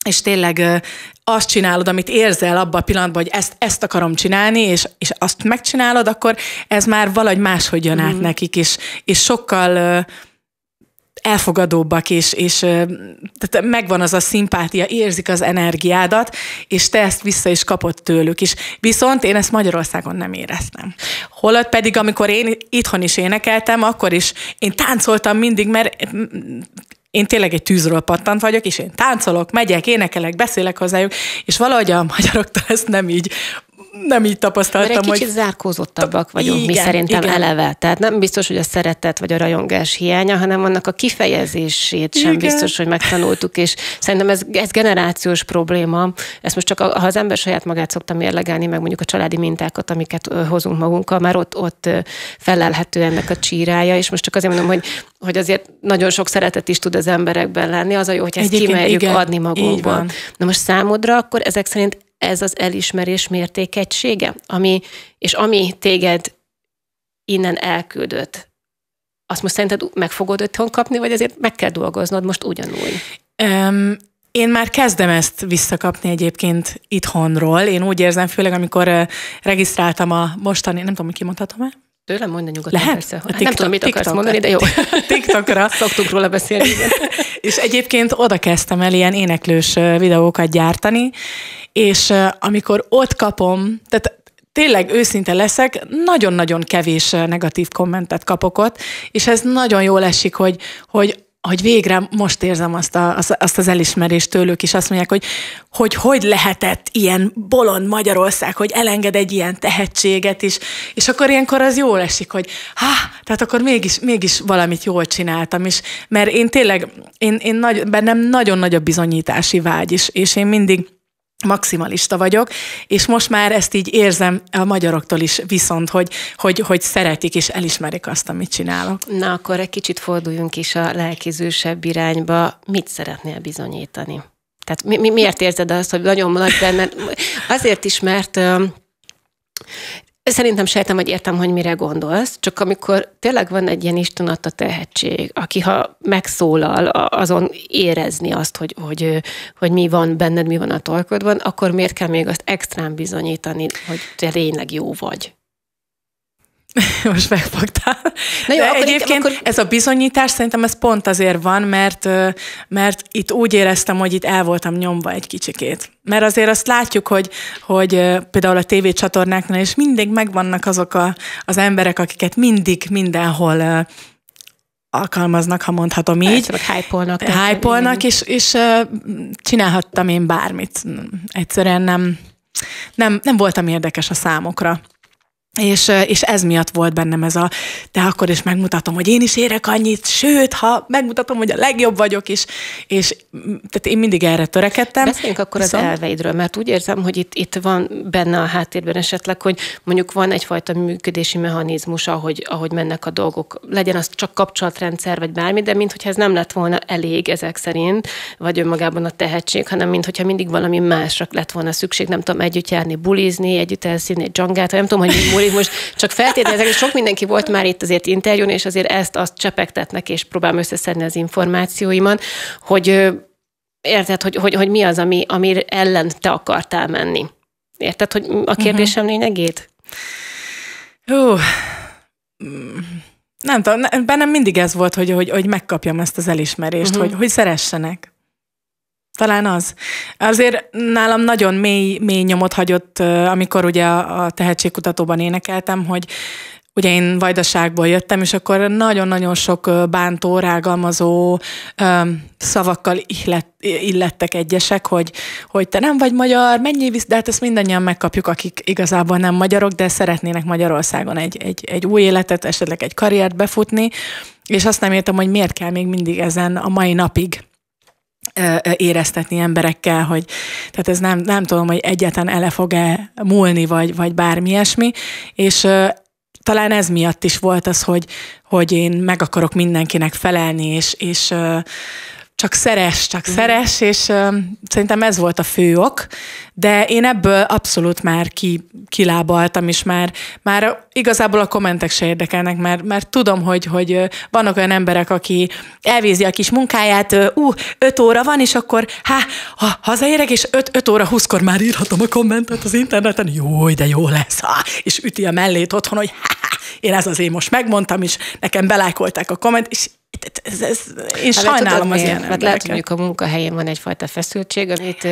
és tényleg azt csinálod, amit érzel abban a pillanatban, hogy ezt, ezt akarom csinálni, és, és azt megcsinálod, akkor ez már valahogy máshogy jön mm. nekik, és, és sokkal elfogadóbbak, és, és tehát megvan az a szimpátia, érzik az energiádat, és te ezt vissza is kapod tőlük is. Viszont én ezt Magyarországon nem éreztem. Holott pedig, amikor én itthon is énekeltem, akkor is én táncoltam mindig, mert én tényleg egy tűzről pattant vagyok, és én táncolok, megyek, énekelek, beszélek hozzájuk, és valahogy a magyaroktól ezt nem így nem így tapasztaltam, Mert egy kicsit hogy... zárkózottabbak vagyunk igen, mi szerintem igen. eleve. Tehát nem biztos, hogy a szeretet vagy a rajongás hiánya, hanem annak a kifejezését sem igen. biztos, hogy megtanultuk, és szerintem ez, ez generációs probléma. Ezt most csak, ha az ember saját magát szokta mérlegelni, meg mondjuk a családi mintákat, amiket hozunk magunkkal, már ott, ott felelhető ennek a csírája, és most csak azért mondom, hogy, hogy azért nagyon sok szeretet is tud az emberekben lenni, az a jó, hogy ezt Egyébként kimerjük igen, adni magunkban. Na most számodra akkor ezek szerint ez az elismerés mértékegysége, ami, és ami téged innen elküldött, azt most szerinted meg fogod otthon kapni, vagy ezért meg kell dolgoznod most ugyanúgy? Um, én már kezdem ezt visszakapni egyébként itthonról. Én úgy érzem, főleg amikor eh, regisztráltam a mostani, nem tudom, ki mondhatom el, Tőlem mondani nyugodtan Lehet? persze. Hát nem tudom, mit akarsz mondani, de jó. TikTokra. Szoktunk róla beszélni. és egyébként oda kezdtem el ilyen éneklős videókat gyártani, és amikor ott kapom, tehát tényleg őszinte leszek, nagyon-nagyon kevés negatív kommentet kapok ott, és ez nagyon jól esik, hogy, hogy hogy végre most érzem azt, a, azt az elismerést tőlük is, azt mondják, hogy, hogy hogy lehetett ilyen bolond Magyarország, hogy elenged egy ilyen tehetséget is, és akkor ilyenkor az jól esik, hogy há, tehát akkor mégis, mégis valamit jól csináltam is, mert én tényleg, én, én nagy, bennem nagyon nagy a bizonyítási vágy is, és én mindig maximalista vagyok, és most már ezt így érzem a magyaroktól is viszont, hogy, hogy, hogy szeretik és elismerik azt, amit csinálok. Na, akkor egy kicsit forduljunk is a lelkizősebb irányba. Mit szeretnél bizonyítani? Tehát mi, mi, miért érzed azt, hogy nagyon nagy benne? Azért is, mert Szerintem sejtem, hogy értem, hogy mire gondolsz, csak amikor tényleg van egy ilyen Isten adta tehetség, aki ha megszólal, azon érezni azt, hogy, hogy, hogy mi van benned, mi van a torkodban, akkor miért kell még azt extrán bizonyítani, hogy te tényleg jó vagy? Most megfogtál. Na jó, De akkor egyébként akkor... ez a bizonyítás szerintem ez pont azért van, mert, mert itt úgy éreztem, hogy itt el voltam nyomva egy kicsikét. Mert azért azt látjuk, hogy, hogy például a tévécsatornáknál is mindig megvannak azok a, az emberek, akiket mindig mindenhol alkalmaznak, ha mondhatom így. Hájpolnak. Hájpolnak, és, és csinálhattam én bármit. Egyszerűen nem, nem, nem voltam érdekes a számokra. És, és ez miatt volt bennem ez a, de akkor is megmutatom, hogy én is érek annyit, sőt, ha megmutatom, hogy a legjobb vagyok is, és tehát én mindig erre törekedtem. Beszéljünk akkor Viszont... az elveidről, mert úgy érzem, hogy itt, itt van benne a háttérben esetleg, hogy mondjuk van egyfajta működési mechanizmus, ahogy, ahogy mennek a dolgok. Legyen az csak kapcsolatrendszer, vagy bármi, de mintha ez nem lett volna elég ezek szerint, vagy önmagában a tehetség, hanem mintha mindig valami másra lett volna szükség, nem tudom, együtt járni, bulizni, együtt elszínni, dzsangát, nem tudom, hogy mi múlik. Most csak feltételezek, hogy sok mindenki volt már itt azért interjún, és azért ezt azt csepegtetnek, és próbálom összeszedni az információimat, hogy érted, hogy, hogy, hogy mi az, ami, ami ellen te akartál menni. Érted, hogy a kérdésem uh-huh. lényegét? Hú, nem tudom, bennem mindig ez volt, hogy, hogy, hogy megkapjam ezt az elismerést, uh-huh. hogy, hogy szeressenek. Talán az. Azért nálam nagyon mély, mély nyomot hagyott, amikor ugye a tehetségkutatóban énekeltem, hogy ugye én vajdaságból jöttem, és akkor nagyon-nagyon sok bántó, rágalmazó szavakkal illett, illettek egyesek, hogy, hogy te nem vagy magyar, mennyi visz, de hát ezt mindannyian megkapjuk, akik igazából nem magyarok, de szeretnének Magyarországon egy, egy, egy új életet, esetleg egy karriert befutni, és azt nem értem, hogy miért kell még mindig ezen a mai napig éreztetni emberekkel, hogy tehát ez nem, nem tudom, hogy egyetlen ele fog-e múlni, vagy, vagy bármi ilyesmi, és talán ez miatt is volt az, hogy, hogy én meg akarok mindenkinek felelni, és, és csak szeres, csak mm. szeres, és uh, szerintem ez volt a fő ok, de én ebből abszolút már ki, kilábaltam, és már, már igazából a kommentek se érdekelnek, mert, mert tudom, hogy, hogy vannak olyan emberek, aki elvézi a kis munkáját, ú, uh, 5 óra van, és akkor há, ha hazaérek, és 5, 5 óra 20-kor már írhatom a kommentet az interneten, jó, de jó lesz, ha, és üti a mellét otthon, hogy há, én ez én most megmondtam, és nekem belájkolták a komment, és ez, ez, én hát sajnálom az ilyen Mert Lehet, hogy mondjuk a munkahelyén van egyfajta feszültség, amit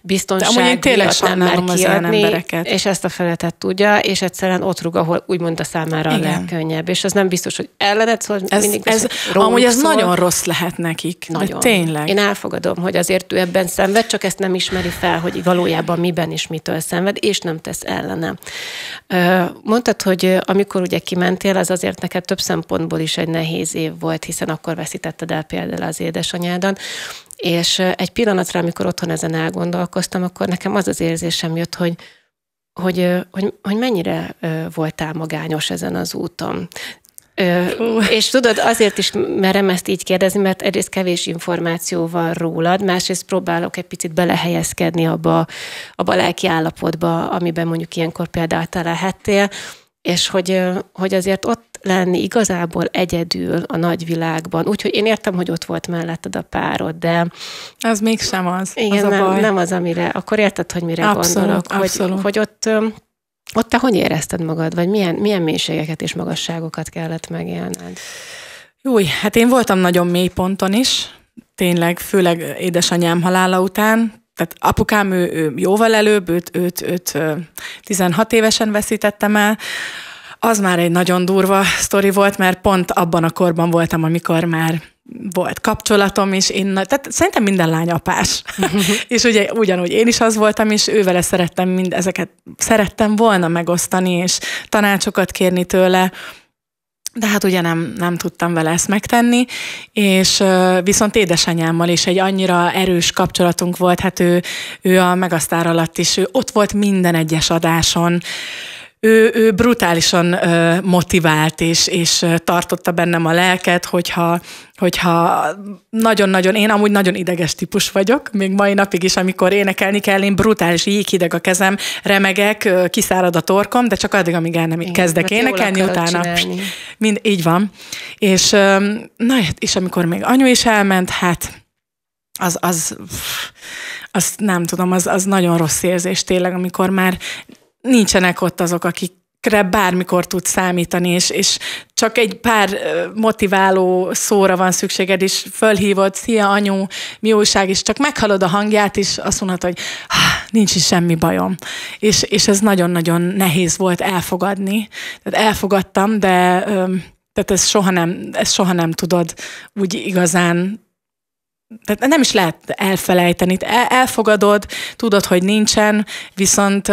biztonság én tényleg nem már az ilyen embereket. és ezt a feletet tudja, és egyszerűen ott rúg, ahol úgymond a számára Igen. a legkönnyebb. És az nem biztos, hogy ellened szól, ez, mindig ez, szól, Amúgy ez szól. nagyon rossz lehet nekik. Nagyon. Tényleg. Én elfogadom, hogy azért ő ebben szenved, csak ezt nem ismeri fel, hogy valójában miben is mitől szenved, és nem tesz ellene. Mondtad, hogy amikor ugye kimentél, az azért neked több szempontból is egy nehéz év volt, hiszen akkor veszítetted el például az édesanyádon, és egy pillanatra, amikor otthon ezen elgondolkoztam, akkor nekem az az érzésem jött, hogy, hogy, hogy, hogy mennyire voltál magányos ezen az úton. Ö, és tudod, azért is merem ezt így kérdezni, mert egyrészt kevés információ van rólad, másrészt próbálok egy picit belehelyezkedni abba, abba a lelki állapotba, amiben mondjuk ilyenkor például lehettél, és hogy, hogy azért ott lenni igazából egyedül a nagyvilágban. Úgyhogy én értem, hogy ott volt melletted a párod, de... Az mégsem az. Igen, az nem, a baj. nem az, amire... Akkor érted, hogy mire abszolút, gondolok. Abszolút. Hogy, hogy ott ott te hogy érezted magad, vagy milyen, milyen mélységeket és magasságokat kellett megélned? Jó, hát én voltam nagyon mély ponton is, tényleg, főleg édesanyám halála után, tehát apukám ő, ő jóval előbb, őt, őt, őt 16 évesen veszítettem el, az már egy nagyon durva sztori volt, mert pont abban a korban voltam, amikor már volt kapcsolatom, és én, tehát szerintem minden lány apás. és ugye ugyanúgy én is az voltam, és ővele szerettem mind ezeket, szerettem volna megosztani, és tanácsokat kérni tőle, de hát ugye nem, nem tudtam vele ezt megtenni, és viszont édesanyámmal is egy annyira erős kapcsolatunk volt, hát ő, ő a megasztár alatt is, ő ott volt minden egyes adáson, ő, ő brutálisan motivált, és, és tartotta bennem a lelket, hogyha, hogyha nagyon-nagyon, én amúgy nagyon ideges típus vagyok, még mai napig is, amikor énekelni kell, én brutális jéghideg a kezem, remegek, kiszárad a torkom, de csak addig, amíg el nem Igen, kezdek énekelni, utána mind így van. És, na, és amikor még anyu is elment, hát az, az, az nem tudom, az, az nagyon rossz érzés tényleg, amikor már nincsenek ott azok, akik bármikor tud számítani, és, és csak egy pár motiváló szóra van szükséged, és fölhívod, szia anyu, mi újság, és csak meghalod a hangját, és azt mondod, hogy nincs is semmi bajom. És, és ez nagyon-nagyon nehéz volt elfogadni. Tehát elfogadtam, de tehát ez soha nem, ez soha nem tudod úgy igazán tehát nem is lehet elfelejteni. Elfogadod, tudod, hogy nincsen, viszont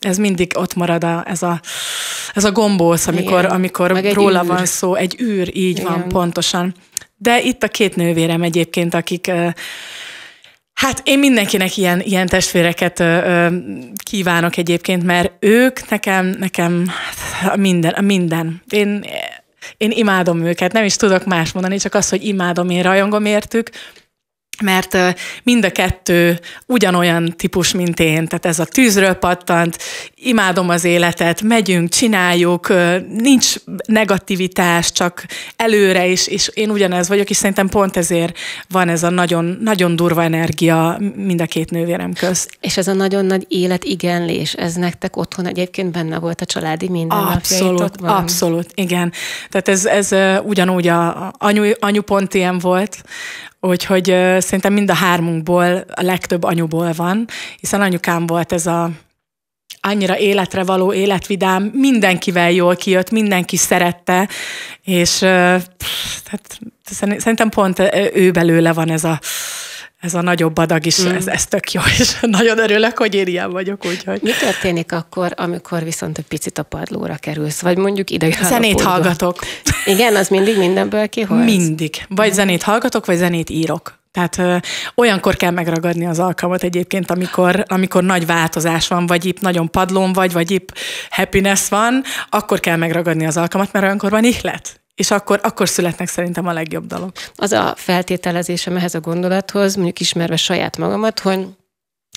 ez mindig ott marad a, ez, a, ez a gombóc, amikor, Igen. amikor róla űr. van szó, egy űr, így Igen. van pontosan. De itt a két nővérem egyébként, akik Hát én mindenkinek ilyen, ilyen testvéreket ö, ö, kívánok egyébként, mert ők nekem, nekem hát minden, minden. Én, én imádom őket, nem is tudok más mondani, csak az, hogy imádom, én rajongom értük, mert mind a kettő ugyanolyan típus, mint én, tehát ez a tűzről pattant, imádom az életet, megyünk, csináljuk, nincs negativitás, csak előre, is és én ugyanez vagyok, és szerintem pont ezért van ez a nagyon, nagyon durva energia mind a két nővérem köz. És ez a nagyon nagy életigenlés, ez nektek otthon egyébként benne volt a családi minden, Abszolút, abszolút, igen. Tehát ez, ez ugyanúgy a anyu, anyu pont ilyen volt, úgyhogy szerintem mind a hármunkból a legtöbb anyuból van, hiszen anyukám volt ez a annyira életre való, életvidám, mindenkivel jól kijött, mindenki szerette, és tehát, szerintem pont ő belőle van ez a ez a nagyobb adag is, mm. ez, ez tök jó, és nagyon örülök, hogy én ilyen vagyok, úgyhogy. Mi történik akkor, amikor viszont egy picit a padlóra kerülsz, vagy mondjuk ide a Zenét hallgatok. Igen, az mindig mindenből kihoz? Mindig. Vagy mm. zenét hallgatok, vagy zenét írok. Tehát ö, olyankor kell megragadni az alkalmat egyébként, amikor, amikor nagy változás van, vagy épp nagyon padlón vagy, vagy épp happiness van, akkor kell megragadni az alkalmat, mert olyankor van ihlet. És akkor, akkor születnek szerintem a legjobb dalok. Az a feltételezésem ehhez a gondolathoz, mondjuk ismerve saját magamat, hogy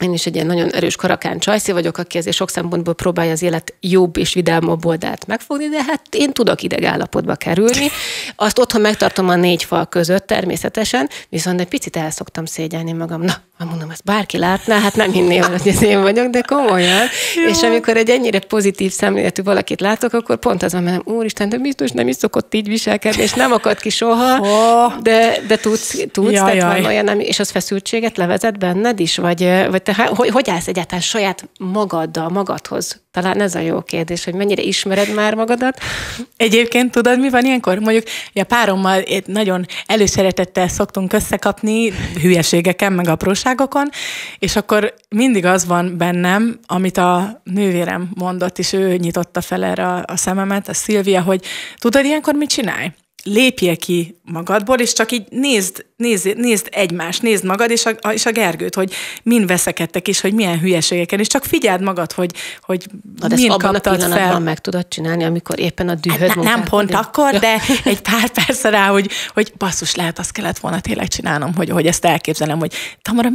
én is egy ilyen nagyon erős karakán csajszi vagyok, aki azért sok szempontból próbálja az élet jobb és vidámabb oldalt megfogni, de hát én tudok ideg állapotba kerülni. Azt otthon megtartom a négy fal között természetesen, viszont egy picit el szoktam szégyelni magam. Na, Hát mondom, ezt bárki látná, hát nem hinné, hogy ez én vagyok, de komolyan. Jó. És amikor egy ennyire pozitív szemléletű valakit látok, akkor pont az van, mert úristen, de biztos nem is szokott így viselkedni, és nem akad ki soha, oh. de, de tudsz, tudsz jaj, tehát jaj. van olyan, és az feszültséget levezet benned is, vagy, vagy te hogy, hogy állsz egyáltalán saját magaddal, magadhoz talán ez a jó kérdés, hogy mennyire ismered már magadat. Egyébként tudod, mi van ilyenkor? Mondjuk a párommal nagyon előszeretettel szoktunk összekapni hülyeségeken, meg apróságokon, és akkor mindig az van bennem, amit a nővérem mondott, és ő nyitotta fel erre a, a szememet, a Szilvia, hogy tudod ilyenkor mit csinálj? lépjél ki magadból, és csak így nézd, nézd, nézd egymást, nézd magad és a, és a Gergőt, hogy min veszekedtek, és hogy milyen hülyeségeken, és csak figyeld magad, hogy, hogy Na, de min kaptad a pillanatban fel. meg tudod csinálni, amikor éppen a dühöd hát, Nem pont adja. akkor, de egy pár perc rá, hogy, hogy basszus, lehet, azt kellett volna tényleg csinálnom, hogy, hogy ezt elképzelem, hogy Tamara,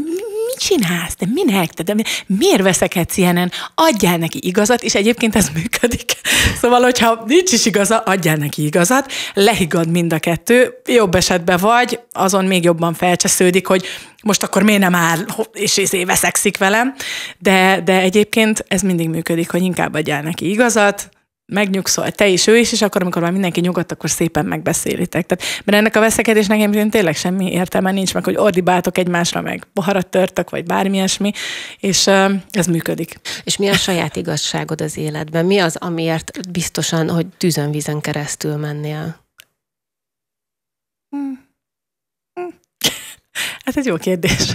mit csinálsz, de minek, de, de miért veszekedsz ilyenen, adjál neki igazat, és egyébként ez működik. Szóval, hogyha nincs is igaza, adjál neki igazat, lehigad mind a kettő, jobb esetben vagy, azon még jobban felcsesződik, hogy most akkor miért nem áll, és észé veszekszik velem, de, de egyébként ez mindig működik, hogy inkább adjál neki igazat, megnyugszol te is, ő is, és akkor, amikor már mindenki nyugodt, akkor szépen megbeszélitek. Tehát, mert ennek a veszekedésnek én tényleg semmi értelme nincs, meg hogy ordibáltok egymásra, meg poharat törtök, vagy bármi ilyesmi, és uh, ez működik. És mi a saját igazságod az életben? Mi az, amiért biztosan, hogy tűzön vízen keresztül mennél? Hmm. Hát ez jó kérdés.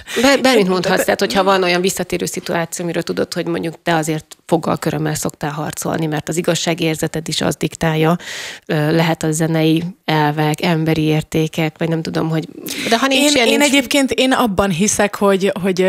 bármit mondhatsz, tehát hogyha van olyan visszatérő szituáció, amiről tudod, hogy mondjuk te azért foggal körömmel szoktál harcolni, mert az igazságérzeted is az diktálja, lehet a zenei elvek, emberi értékek, vagy nem tudom, hogy... De ha nincs én, ilyen, én nincs... egyébként én abban hiszek, hogy, hogy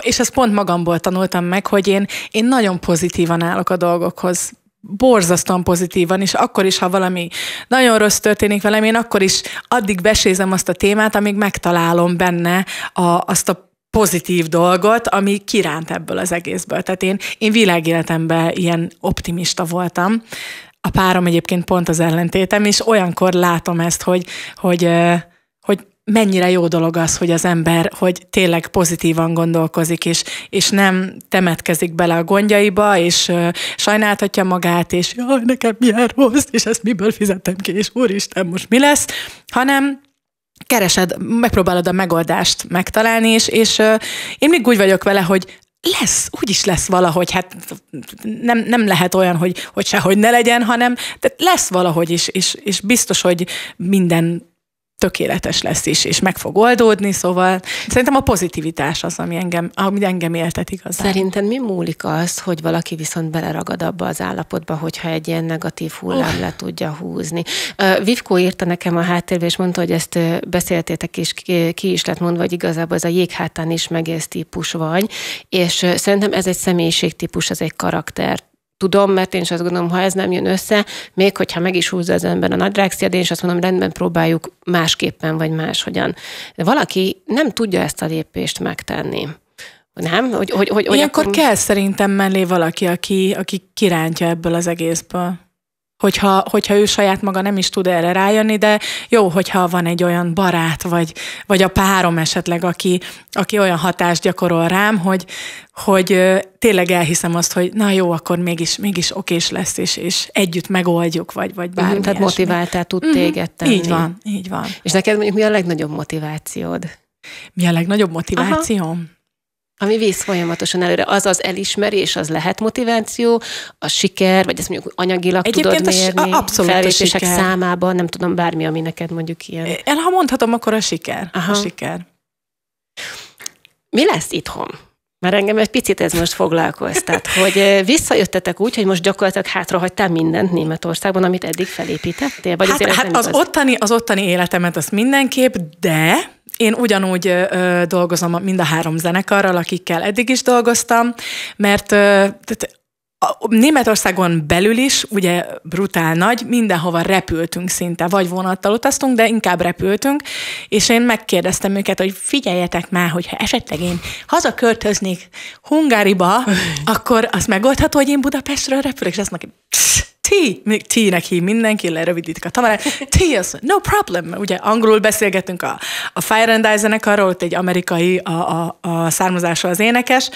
és ezt pont magamból tanultam meg, hogy én, én nagyon pozitívan állok a dolgokhoz borzasztóan pozitívan, és akkor is, ha valami nagyon rossz történik velem, én akkor is addig besézem azt a témát, amíg megtalálom benne a, azt a pozitív dolgot, ami kiránt ebből az egészből. Tehát én, én világéletemben ilyen optimista voltam. A párom egyébként pont az ellentétem, és olyankor látom ezt, hogy, hogy, hogy mennyire jó dolog az, hogy az ember, hogy tényleg pozitívan gondolkozik, és, és nem temetkezik bele a gondjaiba, és ö, sajnálhatja magát, és jaj, nekem milyen rossz, és ezt miből fizetem ki, és úristen, most mi lesz, hanem keresed, megpróbálod a megoldást megtalálni, és, és ö, én még úgy vagyok vele, hogy lesz, úgy is lesz valahogy, hát nem, nem lehet olyan, hogy, hogy sehogy ne legyen, hanem tehát lesz valahogy is, és, és biztos, hogy minden tökéletes lesz is, és meg fog oldódni, szóval szerintem a pozitivitás az, ami engem, ami engem éltet igazán. Szerintem mi múlik az, hogy valaki viszont beleragad abba az állapotba, hogyha egy ilyen negatív hullám oh. le tudja húzni? Uh, Vivko írta nekem a háttérbe, és mondta, hogy ezt beszéltétek, és ki is lett mondva, hogy igazából ez a jéghátán is megész típus vagy, és szerintem ez egy személyiségtípus, ez egy karakter tudom, mert én is azt gondolom, ha ez nem jön össze, még hogyha meg is húzza az ember a nadrágszia, de én is azt mondom, rendben próbáljuk másképpen vagy máshogyan. De valaki nem tudja ezt a lépést megtenni. Nem? Hogy, hogy, hogy, Ilyenkor hogy akkor... kell szerintem mellé valaki, aki, aki kirántja ebből az egészből hogyha, hogyha ő saját maga nem is tud erre rájönni, de jó, hogyha van egy olyan barát, vagy, vagy a párom esetleg, aki, aki olyan hatást gyakorol rám, hogy, hogy tényleg elhiszem azt, hogy na jó, akkor mégis, mégis okés lesz, és, és együtt megoldjuk, vagy, vagy mhm, bármi Tehát motiváltá tud mm-hmm. téged tenni. Így van, így van. És neked mondjuk mi a legnagyobb motivációd? Mi a legnagyobb motivációm? Aha. Ami visz folyamatosan előre. Az az elismerés, az lehet motiváció, a siker, vagy ezt mondjuk anyagilag Egyébként tudod mérni, a, abszolút a siker. számában, nem tudom, bármi, ami neked mondjuk ilyen. El, ha mondhatom, akkor a siker. Aha. A siker. Mi lesz itthon? Már engem egy picit ez most foglalkoztat, hogy visszajöttetek úgy, hogy most gyakorlatilag hátrahagytál mindent Németországban, amit eddig felépítettél? Vagy hát, hát az, az, ottani, az ottani életemet azt mindenképp, de én ugyanúgy ö, dolgozom mind a három zenekarral, akikkel eddig is dolgoztam, mert ö, tehát a Németországon belül is, ugye brutál nagy, mindenhova repültünk szinte, vagy vonattal utaztunk, de inkább repültünk, és én megkérdeztem őket, hogy figyeljetek már, hogyha esetleg én hazaköltöznék Hungáriba, akkor az megoldható, hogy én Budapestről repülök, és azt mondják, T, még T-nek hív mindenki, lerövidítik a tamarát. T az, no problem. Ugye angolul beszélgetünk a, a Fire and Ice zenekarról, ott egy amerikai a, a, a származása az énekes,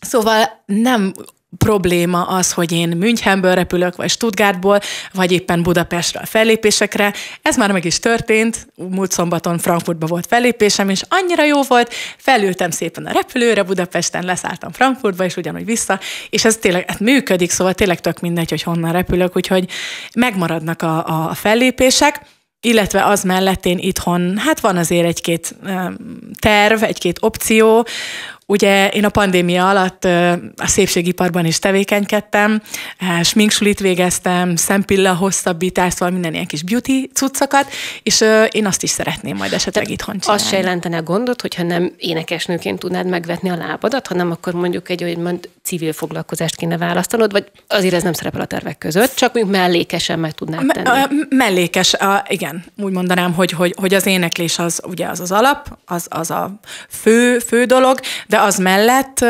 Szóval nem probléma az, hogy én Münchenből repülök, vagy Stuttgartból, vagy éppen Budapestre a fellépésekre. Ez már meg is történt, múlt szombaton Frankfurtba volt fellépésem, és annyira jó volt, felültem szépen a repülőre Budapesten, leszálltam Frankfurtba, és ugyanúgy vissza, és ez tényleg hát működik, szóval tényleg tök mindegy, hogy honnan repülök, úgyhogy megmaradnak a, a fellépések illetve az mellett én itthon, hát van azért egy-két terv, egy-két opció, Ugye én a pandémia alatt a szépségiparban is tevékenykedtem, hát sminksulit végeztem, szempilla hosszabbítást, szóval minden ilyen kis beauty cuccokat, és én azt is szeretném majd esetleg itthon csinálni. Azt se jelentene gondot, hogyha nem énekesnőként tudnád megvetni a lábadat, hanem akkor mondjuk egy olyan civil foglalkozást kéne választanod, vagy azért ez nem szerepel a tervek között, csak mondjuk mellékesen meg tudnád tenni. A, a, mellékes, a, igen, úgy mondanám, hogy, hogy, hogy az éneklés az ugye az az alap, az, az a fő, fő dolog, de de az mellett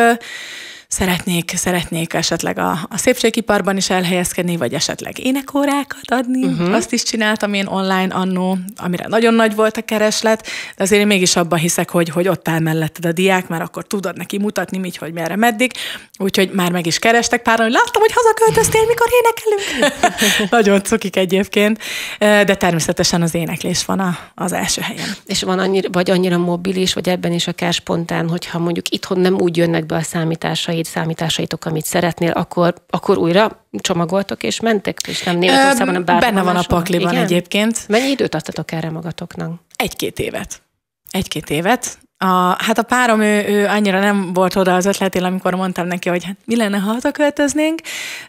szeretnék, szeretnék esetleg a, a szépségiparban is elhelyezkedni, vagy esetleg énekórákat adni. Uh-huh. Azt is csináltam én online annó, amire nagyon nagy volt a kereslet, de azért én mégis abban hiszek, hogy, hogy ott áll melletted a diák, mert akkor tudod neki mutatni, mit, hogy merre, meddig. Úgyhogy már meg is kerestek pár, hogy láttam, hogy hazaköltöztél, mikor énekelünk. nagyon cukik egyébként, de természetesen az éneklés van a, az első helyen. És van annyira, vagy annyira mobilis, vagy ebben is akár spontán, hogyha mondjuk itthon nem úgy jönnek be a számításai, terveid, számításaitok, amit szeretnél, akkor, akkor újra csomagoltok és mentek, és nem Németországban, hanem bárhol Benne van a pakliban Igen? egyébként. Mennyi időt adtatok erre magatoknak? Egy-két évet. Egy-két évet. A, hát a párom, ő, ő annyira nem volt oda az ötletél, amikor mondtam neki, hogy hát mi lenne, ha haza költöznénk,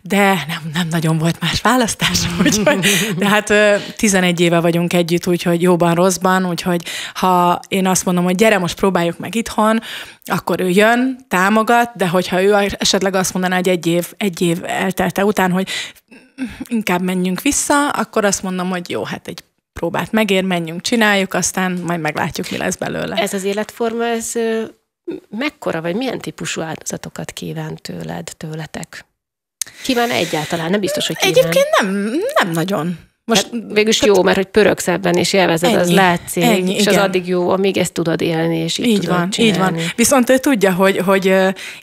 de nem, nem nagyon volt más választás, úgyhogy, de hát 11 éve vagyunk együtt, úgyhogy jóban, rosszban, úgyhogy ha én azt mondom, hogy gyere, most próbáljuk meg itthon, akkor ő jön, támogat, de hogyha ő esetleg azt mondaná, hogy egy év, egy év eltelte után, hogy inkább menjünk vissza, akkor azt mondom, hogy jó, hát egy próbát megér, menjünk, csináljuk, aztán majd meglátjuk, mi lesz belőle. Ez az életforma, ez mekkora, vagy milyen típusú áldozatokat kíván tőled, tőletek? Kíván egyáltalán? Nem biztos, hogy kíván. Egyébként nem, nem nagyon. Most hát végülis jó, mert hogy pöröksz ebben, és élvezed, ennyi, az látszik, ennyi, és igen. az addig jó, amíg ezt tudod élni, és így, így tudod van, csinálni. Így van, Viszont ő tudja, hogy, hogy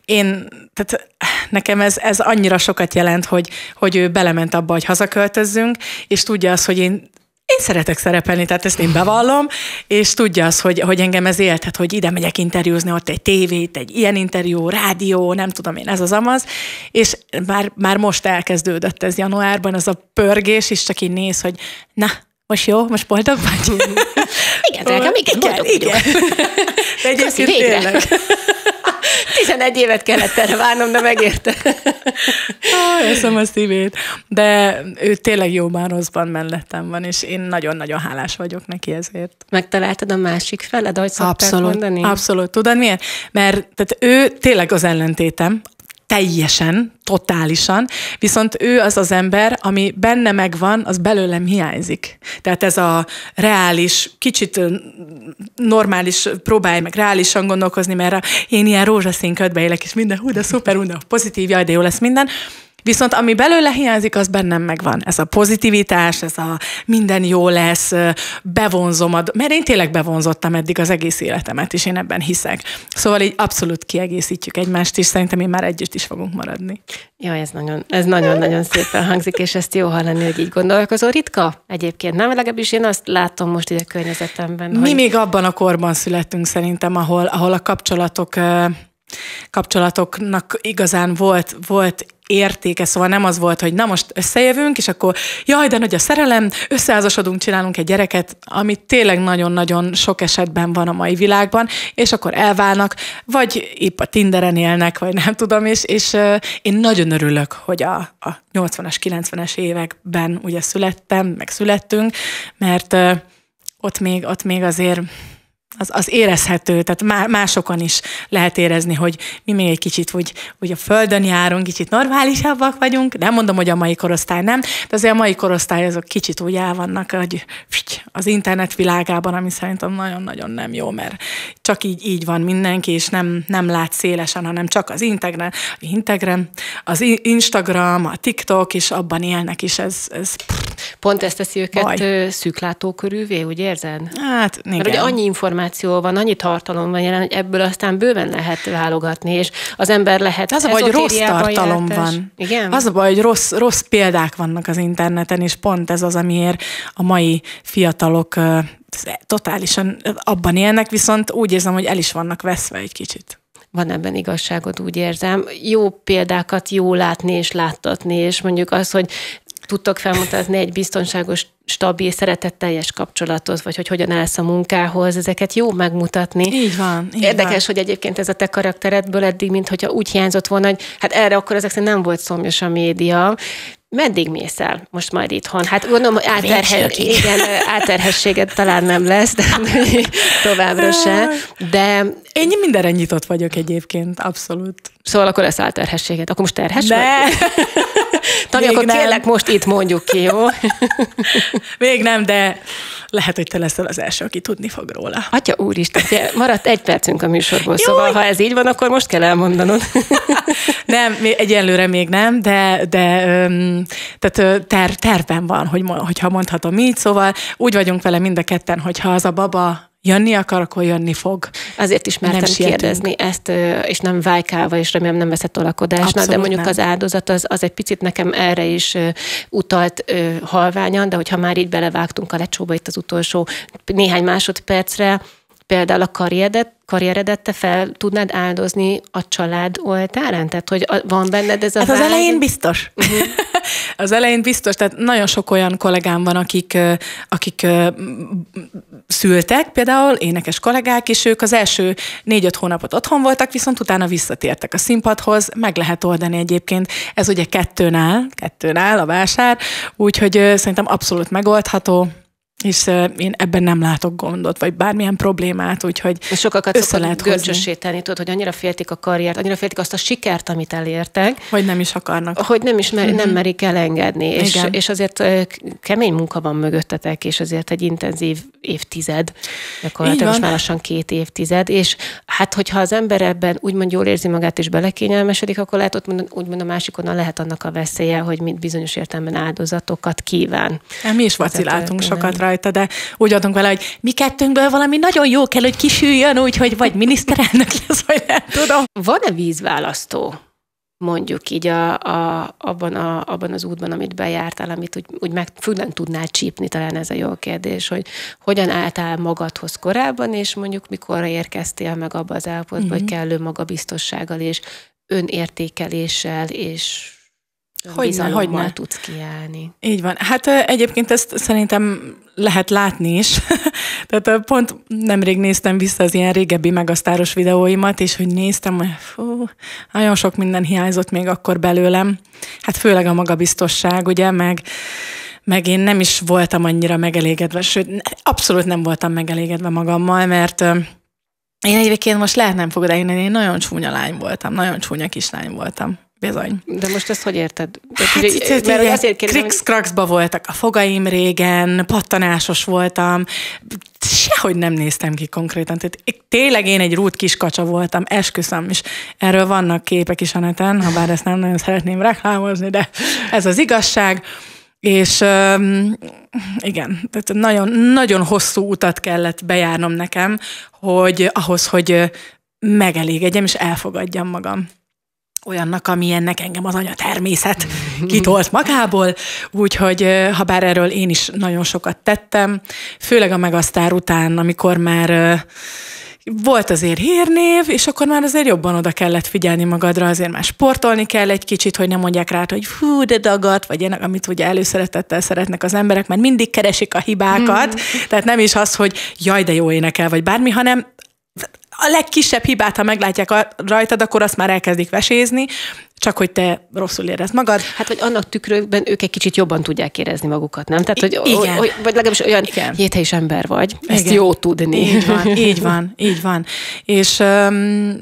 én, tehát nekem ez, ez annyira sokat jelent, hogy, hogy ő belement abba, hogy hazaköltözzünk, és tudja azt, hogy én én szeretek szerepelni, tehát ezt én bevallom, és tudja az, hogy, hogy engem ez éltet, hogy ide megyek interjúzni, ott egy tévét, egy ilyen interjú, rádió, nem tudom én, ez az amaz, és már, már most elkezdődött ez januárban, az a pörgés, és csak így néz, hogy na, most jó, most boldog vagy? igen, nekem még egy boldog igen. De egyébként tényleg. 11 évet kellett erre várnom, de megérte köszönöm a szívét. De ő tényleg jóban, rosszban mellettem van, és én nagyon-nagyon hálás vagyok neki ezért. Megtaláltad a másik feled, ahogy abszolút, mondani? Abszolút. Tudod miért? Mert tehát ő tényleg az ellentétem, teljesen, totálisan, viszont ő az az ember, ami benne megvan, az belőlem hiányzik. Tehát ez a reális, kicsit normális, próbálj meg reálisan gondolkozni, mert én ilyen rózsaszín ködbe élek, és minden, hú, de szuper, hú, de pozitív, jaj, de jó lesz minden, Viszont ami belőle hiányzik, az bennem megvan. Ez a pozitivitás, ez a minden jó lesz, bevonzom, a, mert én tényleg bevonzottam eddig az egész életemet, és én ebben hiszek. Szóval így abszolút kiegészítjük egymást, és szerintem én már együtt is fogunk maradni. Jó, ez nagyon, ez nagyon-nagyon szépen hangzik, és ezt jó hallani, hogy így gondolkozó. Ritka egyébként, nem? Legalábbis én azt látom most ide a környezetemben. Mi hogy... még abban a korban születtünk szerintem, ahol, ahol a kapcsolatok kapcsolatoknak igazán volt, volt értéke, szóval nem az volt, hogy na most összejövünk, és akkor jaj, de nagy a szerelem, összeházasodunk, csinálunk egy gyereket, ami tényleg nagyon-nagyon sok esetben van a mai világban, és akkor elválnak, vagy épp a Tinderen élnek, vagy nem tudom, és, és én nagyon örülök, hogy a, a 80-as, 90-es években ugye születtem, meg születtünk, mert ott még, ott még azért az, az érezhető, tehát má, másokon is lehet érezni, hogy mi még egy kicsit úgy, úgy a földön járunk, kicsit normálisabbak vagyunk, nem mondom, hogy a mai korosztály nem, de azért a mai korosztály azok kicsit úgy el vannak hogy az internet világában, ami szerintem nagyon-nagyon nem jó, mert csak így, így van mindenki, és nem, nem lát szélesen, hanem csak az Instagram, Instagram az Instagram, a TikTok, és abban élnek, és ez, ez pff, Pont ezt teszi őket Baj. szűklátókörűvé, úgy érzed? Hát, igen. Mert ugye annyi információ van, annyi tartalom van jelen, hogy ebből aztán bőven lehet válogatni, és az ember lehet Az a baj, hogy rossz tartalom jelentes. van. Igen? Az a baj, hogy rossz, rossz példák vannak az interneten, és pont ez az, amiért a mai fiatalok totálisan abban élnek, viszont úgy érzem, hogy el is vannak veszve egy kicsit van ebben igazságod, úgy érzem. Jó példákat jó látni és láttatni, és mondjuk az, hogy tudtok felmutatni egy biztonságos, stabil, szeretetteljes kapcsolatot, vagy hogy hogyan állsz a munkához, ezeket jó megmutatni. Így van. Így Érdekes, van. hogy egyébként ez a te karakteredből eddig, mint úgy hiányzott volna, hogy hát erre akkor ezek nem volt szomjas a média, meddig mész el most már itthon? Hát gondolom, hogy áterhe- igen, áterhességet talán nem lesz, de továbbra se. De... Én mindenre nyitott vagyok egyébként, abszolút. Szóval akkor lesz áterhességet. Akkor most terhes de. vagy? Tami, akkor nem. kérlek, most itt mondjuk ki, jó? Még nem, de lehet, hogy te leszel az első, aki tudni fog róla. Atya úristen, maradt egy percünk a műsorból, szóval ha ez így van, akkor most kell elmondanod. nem, egyelőre még nem, de, de tehát ter, tervben van, hogy, hogyha mondhatom így, szóval úgy vagyunk vele mind a ketten, hogyha az a baba jönni akar, akkor jönni fog. Azért is mertem nem kérdezni ezt, és nem vájkálva, és remélem nem veszett alakodásnak, Abszolút de mondjuk nem. az áldozat az, az egy picit nekem erre is utalt halványan, de hogyha már így belevágtunk a lecsóba itt az utolsó néhány másodpercre, például a karrieredet, karrieredet te fel tudnád áldozni a család oltárán? Tehát, hogy van benned ez a hát vágy? az elején biztos. Uh-huh. az elején biztos, tehát nagyon sok olyan kollégám van, akik, akik szültek, például énekes kollégák, és ők az első négy-öt hónapot otthon voltak, viszont utána visszatértek a színpadhoz, meg lehet oldani egyébként. Ez ugye kettőn áll, kettőn áll a vásár, úgyhogy szerintem abszolút megoldható és én ebben nem látok gondot, vagy bármilyen problémát, úgyhogy és sokakat össze lehet görcsösíteni, tudod, hogy annyira féltik a karriert, annyira féltik azt a sikert, amit elértek. Hogy nem is akarnak. Hogy nem is mer- nem mhm. merik elengedni. És, és azért kemény munka van mögöttetek, és azért egy intenzív évtized, gyakorlatilag most már lassan két évtized, és hát hogyha az ember ebben úgymond jól érzi magát és belekényelmesedik, akkor lehet ott mondani, úgymond a másikon lehet annak a veszélye, hogy bizonyos értelemben áldozatokat kíván. Hát mi is vaciláltunk sokat rá rajta, de úgy adunk vele, hogy mi kettőnkből valami nagyon jó kell, hogy kisüljön, úgyhogy vagy miniszterelnök lesz, vagy nem tudom. Van-e vízválasztó? mondjuk így a, a, abban, a, abban az útban, amit bejártál, amit úgy, úgy meg függen tudnál csípni, talán ez a jó kérdés, hogy hogyan álltál magadhoz korábban, és mondjuk mikor érkeztél meg abba az állapotba, mm-hmm. hogy mhm. kellő magabiztossággal és önértékeléssel, és hogy bizalommal tudsz kiállni. Így van. Hát egyébként ezt szerintem lehet látni is. Tehát pont nemrég néztem vissza az ilyen régebbi megasztáros videóimat, és hogy néztem, hogy fú, nagyon sok minden hiányzott még akkor belőlem. Hát főleg a magabiztosság, ugye, meg, meg én nem is voltam annyira megelégedve, sőt, abszolút nem voltam megelégedve magammal, mert én egyébként most lehet nem fogod elhinni, én nagyon csúnya lány voltam, nagyon csúnya kislány voltam. Bizony. De most ezt hogy érted? Hát, itt, hát, mert azért voltak a fogaim régen, pattanásos voltam, sehogy nem néztem ki konkrétan. Tehát tényleg én egy rút kiskacsa voltam, esküszöm, is. erről vannak képek is a neten, ha bár ezt nem nagyon szeretném reklámozni, de ez az igazság. És um, igen, tehát nagyon, nagyon hosszú utat kellett bejárnom nekem, hogy ahhoz, hogy megelégedjem és elfogadjam magam olyannak, amilyennek engem az anya természet kitolt magából, úgyhogy ha bár erről én is nagyon sokat tettem, főleg a megasztár után, amikor már volt azért hírnév, és akkor már azért jobban oda kellett figyelni magadra, azért már sportolni kell egy kicsit, hogy nem mondják rá, hogy hú, de dagat, vagy ilyenek, amit ugye előszeretettel szeretnek az emberek, mert mindig keresik a hibákat, mm. tehát nem is az, hogy jaj, de jó énekel, vagy bármi, hanem a legkisebb hibát, ha meglátják a, rajtad, akkor azt már elkezdik vesézni, csak hogy te rosszul érezd magad. Hát vagy annak tükrőben ők egy kicsit jobban tudják érezni magukat, nem? Tehát, hogy, Igen. Hogy, vagy legalábbis olyan Igen. is ember vagy. Igen. jó tudni. Így van, így van, így van. És um,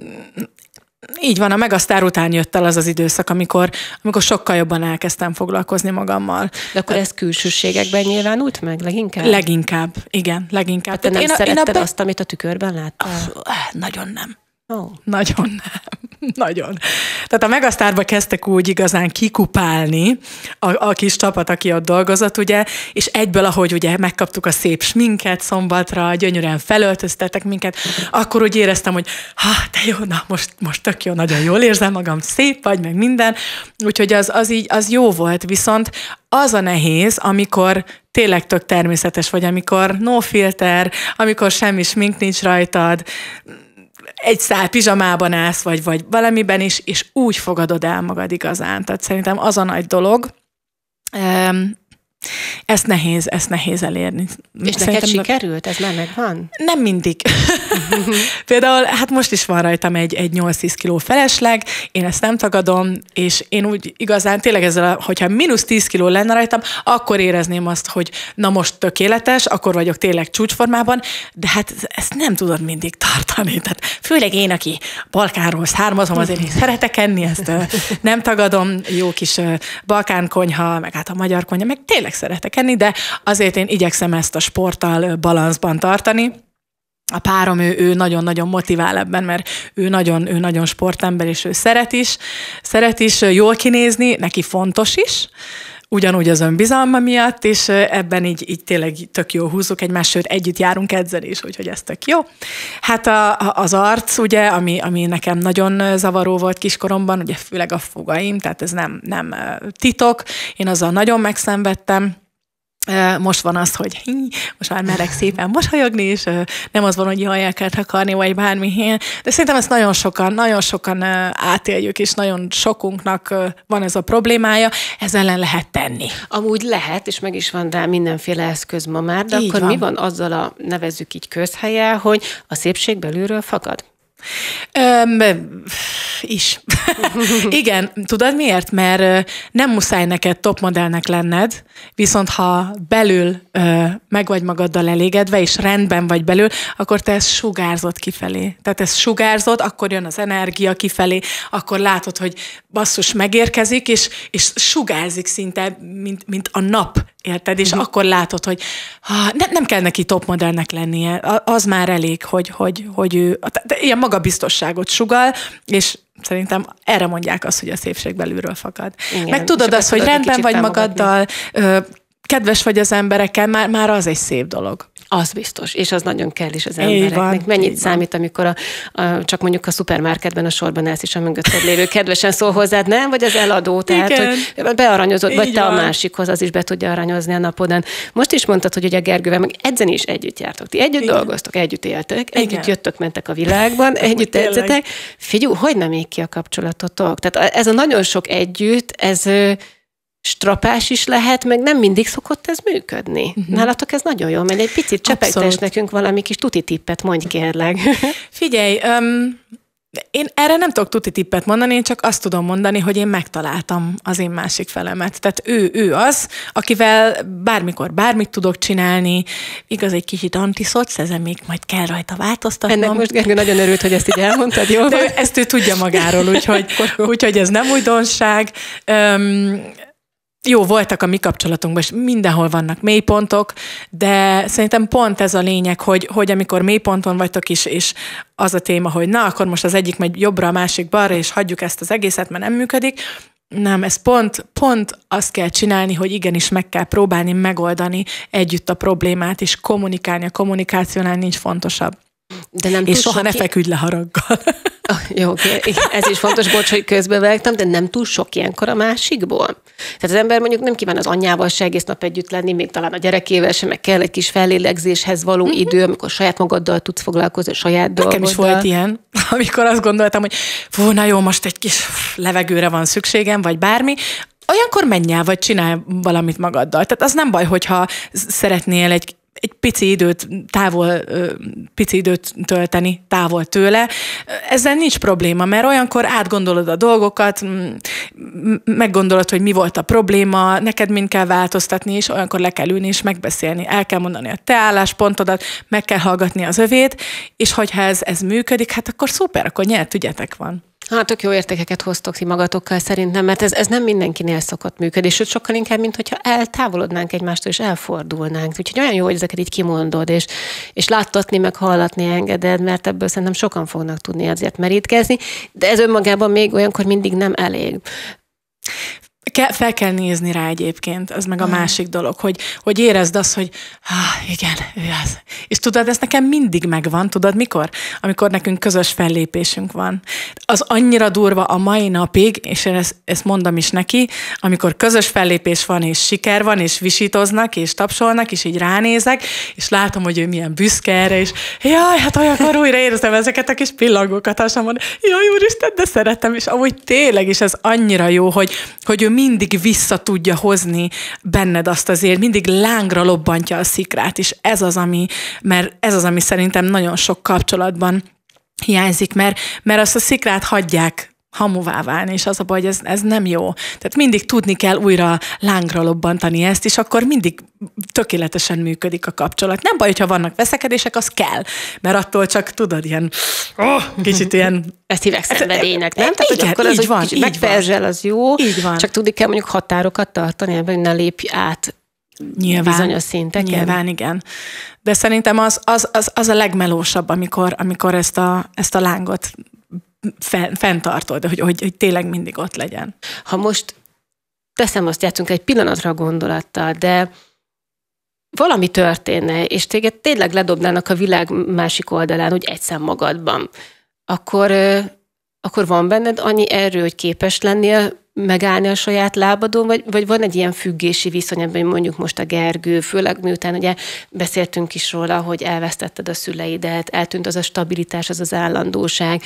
így van, a Megasztár után jött el az az időszak, amikor, amikor sokkal jobban elkezdtem foglalkozni magammal. De akkor ez külsőségekben nyilvánult meg leginkább? Leginkább, igen, leginkább. Hát te nem én szeretted én a be... azt, amit a tükörben láttál? Oh, nagyon nem. Oh. Nagyon nem. Nagyon. Tehát a Megasztárba kezdtek úgy igazán kikupálni a, a kis csapat, aki ott dolgozott, ugye, és egyből, ahogy ugye megkaptuk a szép sminket szombatra, gyönyörűen felöltöztetek minket, akkor úgy éreztem, hogy ha, te jó, na most, most tök jó, nagyon jól érzem magam, szép vagy, meg minden. Úgyhogy az, az így, az jó volt, viszont az a nehéz, amikor tényleg tök természetes vagy, amikor no filter, amikor semmi smink nincs rajtad, egy szál pizsamában állsz, vagy, vagy valamiben is, és úgy fogadod el magad igazán. Tehát szerintem az a nagy dolog, ezt nehéz, ezt nehéz elérni. És Szerintem neked sikerült? Ez már megvan? Nem mindig. Például, hát most is van rajtam egy, egy 8-10 kiló felesleg, én ezt nem tagadom, és én úgy igazán tényleg ezzel, hogyha mínusz 10 kiló lenne rajtam, akkor érezném azt, hogy na most tökéletes, akkor vagyok tényleg csúcsformában, de hát ezt nem tudod mindig tartani. Tehát főleg én, aki Balkánról származom, azért én szeretek enni, ezt nem tagadom, jó kis balkánkonyha, meg hát a magyar konyha, meg tényleg szeretek enni, de azért én igyekszem ezt a sporttal balanszban tartani. A párom, ő, ő nagyon-nagyon motivál ebben, mert ő nagyon, ő nagyon sportember, és ő szeret is, szeret is jól kinézni, neki fontos is, ugyanúgy az önbizalma miatt, és ebben így, így tényleg tök jó húzzuk egymást, sőt együtt járunk is, úgyhogy ez tök jó. Hát a, az arc, ugye, ami, ami nekem nagyon zavaró volt kiskoromban, ugye főleg a fogaim, tehát ez nem, nem titok, én azzal nagyon megszenvedtem, most van az, hogy hí, most már merek szépen mosolyogni, és nem az van, hogy jaj, el kell takarni, vagy bármi. De szerintem ezt nagyon sokan, nagyon sokan átéljük, és nagyon sokunknak van ez a problémája, ez ellen lehet tenni. Amúgy lehet, és meg is van rá mindenféle eszköz ma már, de így akkor van. mi van azzal a, nevezzük így közhelye, hogy a szépség belülről fakad? Öm, is. Igen, tudod miért? Mert nem muszáj neked topmodellnek lenned, viszont ha belül ö, meg vagy magaddal elégedve, és rendben vagy belül, akkor te ezt sugárzod kifelé. Tehát ezt sugárzod, akkor jön az energia kifelé, akkor látod, hogy basszus megérkezik, és, és sugárzik szinte, mint, mint a nap Érted? És mhm. akkor látod, hogy ha, ne, nem kell neki topmodellnek lennie, az már elég, hogy, hogy, hogy ő de ilyen magabiztosságot sugal, és szerintem erre mondják azt, hogy a szépség belülről fakad. Igen, Meg tudod azt, hogy rendben vagy magaddal, ö, kedves vagy az emberekkel, már, már az egy szép dolog. Az biztos, és az nagyon kell is az embereknek. Mennyit számít, amikor a, a, csak mondjuk a szupermarketben a sorban állsz, és a mögötted lévő kedvesen szól hozzád, nem? Vagy az eladó, tehát Igen. hogy bearanyozod Így vagy te van. a másikhoz, az is be tudja aranyozni a napodon. Most is mondtad, hogy ugye a Gergővel meg edzen is együtt jártok. Ti együtt Igen. dolgoztok, együtt éltek, Igen. együtt jöttök, mentek a világban, együtt edzetek. Figyú, hogy nem ég ki a kapcsolatotok? Tehát ez a nagyon sok együtt, ez strapás is lehet, meg nem mindig szokott ez működni. Uh-huh. Nálatok ez nagyon jól megy. Egy picit csepegtes nekünk valami kis tuti tippet, mondj kérlek. Figyelj, um, én erre nem tudok tuti tippet mondani, én csak azt tudom mondani, hogy én megtaláltam az én másik felemet. Tehát ő, ő az, akivel bármikor bármit tudok csinálni. Igaz, egy kicsit antiszocs, ezen még majd kell rajta változtatnom. Ennek most Gergő nagyon örült, hogy ezt így elmondtad, jó? De ezt ő tudja magáról, úgyhogy, úgyhogy ez nem újdonság. Um, jó, voltak a mi kapcsolatunkban, és mindenhol vannak mélypontok, de szerintem pont ez a lényeg, hogy, hogy amikor mélyponton vagytok is, és az a téma, hogy na, akkor most az egyik megy jobbra, a másik balra, és hagyjuk ezt az egészet, mert nem működik, nem, ez pont, pont azt kell csinálni, hogy igenis meg kell próbálni megoldani együtt a problémát, és kommunikálni, a kommunikációnál nincs fontosabb. De nem és soha ne ki... feküdj le haraggal. Oh, jó, ez is fontos, bocs, hogy közbevágtam, de nem túl sok ilyenkor a másikból. Tehát az ember mondjuk nem kíván az anyjával se egész nap együtt lenni, még talán a gyerekével sem, meg kell egy kis fellélegzéshez való mm-hmm. idő, amikor saját magaddal tudsz foglalkozni, a saját Nekem dolgoddal. Nekem is volt ilyen, amikor azt gondoltam, hogy fú, na jó, most egy kis levegőre van szükségem, vagy bármi, olyankor menj el, vagy csinál valamit magaddal. Tehát az nem baj, hogyha szeretnél egy egy pici időt távol, pici időt tölteni távol tőle. Ezzel nincs probléma, mert olyankor átgondolod a dolgokat, meggondolod, hogy mi volt a probléma, neked mind kell változtatni, és olyankor le kell ülni és megbeszélni. El kell mondani a te álláspontodat, meg kell hallgatni az övét, és hogyha ez, ez működik, hát akkor szuper, akkor nyert ügyetek van. Hát tök jó értékeket hoztok ti magatokkal szerintem, mert ez, ez nem mindenkinél szokott működni, sőt sokkal inkább, mint hogyha eltávolodnánk egymástól és elfordulnánk. Úgyhogy olyan jó, hogy ezeket így kimondod, és, és láttatni, meg hallatni engeded, mert ebből szerintem sokan fognak tudni azért merítkezni, de ez önmagában még olyankor mindig nem elég kell, fel kell nézni rá egyébként, ez meg a másik dolog, hogy, hogy érezd azt, hogy ah, igen, ő az. És tudod, ez nekem mindig megvan, tudod mikor? Amikor nekünk közös fellépésünk van. Az annyira durva a mai napig, és én ezt, ezt mondom is neki, amikor közös fellépés van, és siker van, és visítoznak, és tapsolnak, és így ránézek, és látom, hogy ő milyen büszke erre, és jaj, hát olyankor újra érzem ezeket a kis pillangókat, mondom, jaj, úristen, de szeretem, és amúgy tényleg is ez annyira jó, hogy, hogy ő mi mindig vissza tudja hozni benned azt azért, mindig lángra lobbantja a szikrát, és ez az, ami, mert ez az, ami szerintem nagyon sok kapcsolatban hiányzik, mert, mert azt a szikrát hagyják hamuvá válni, és az a baj, hogy ez, ez nem jó. Tehát mindig tudni kell újra lángra lobbantani ezt, és akkor mindig tökéletesen működik a kapcsolat. Nem baj, hogyha vannak veszekedések, az kell, mert attól csak tudod, ilyen oh, kicsit ilyen... Ezt hívják hát, szenvedélynek, e, nem? Tehát, igen, akkor az, így van, így megperzsel, az jó, így van. csak tudni kell mondjuk határokat tartani, hogy ne lépj át Nyilván, bizonyos szinteken. Nyilván, igen. De szerintem az, az, az, az a legmelósabb, amikor, amikor ezt, a, ezt a lángot fenntartod, hogy, hogy, hogy tényleg mindig ott legyen. Ha most teszem azt, játszunk egy pillanatra a gondolattal, de valami történne, és téged tényleg ledobnának a világ másik oldalán, úgy egyszer magadban, akkor, akkor van benned annyi erő, hogy képes lennél megállni a saját lábadon, vagy, vagy van egy ilyen függési viszony hogy mondjuk most a Gergő, főleg miután ugye beszéltünk is róla, hogy elvesztetted a szüleidet, eltűnt az a stabilitás, az az állandóság,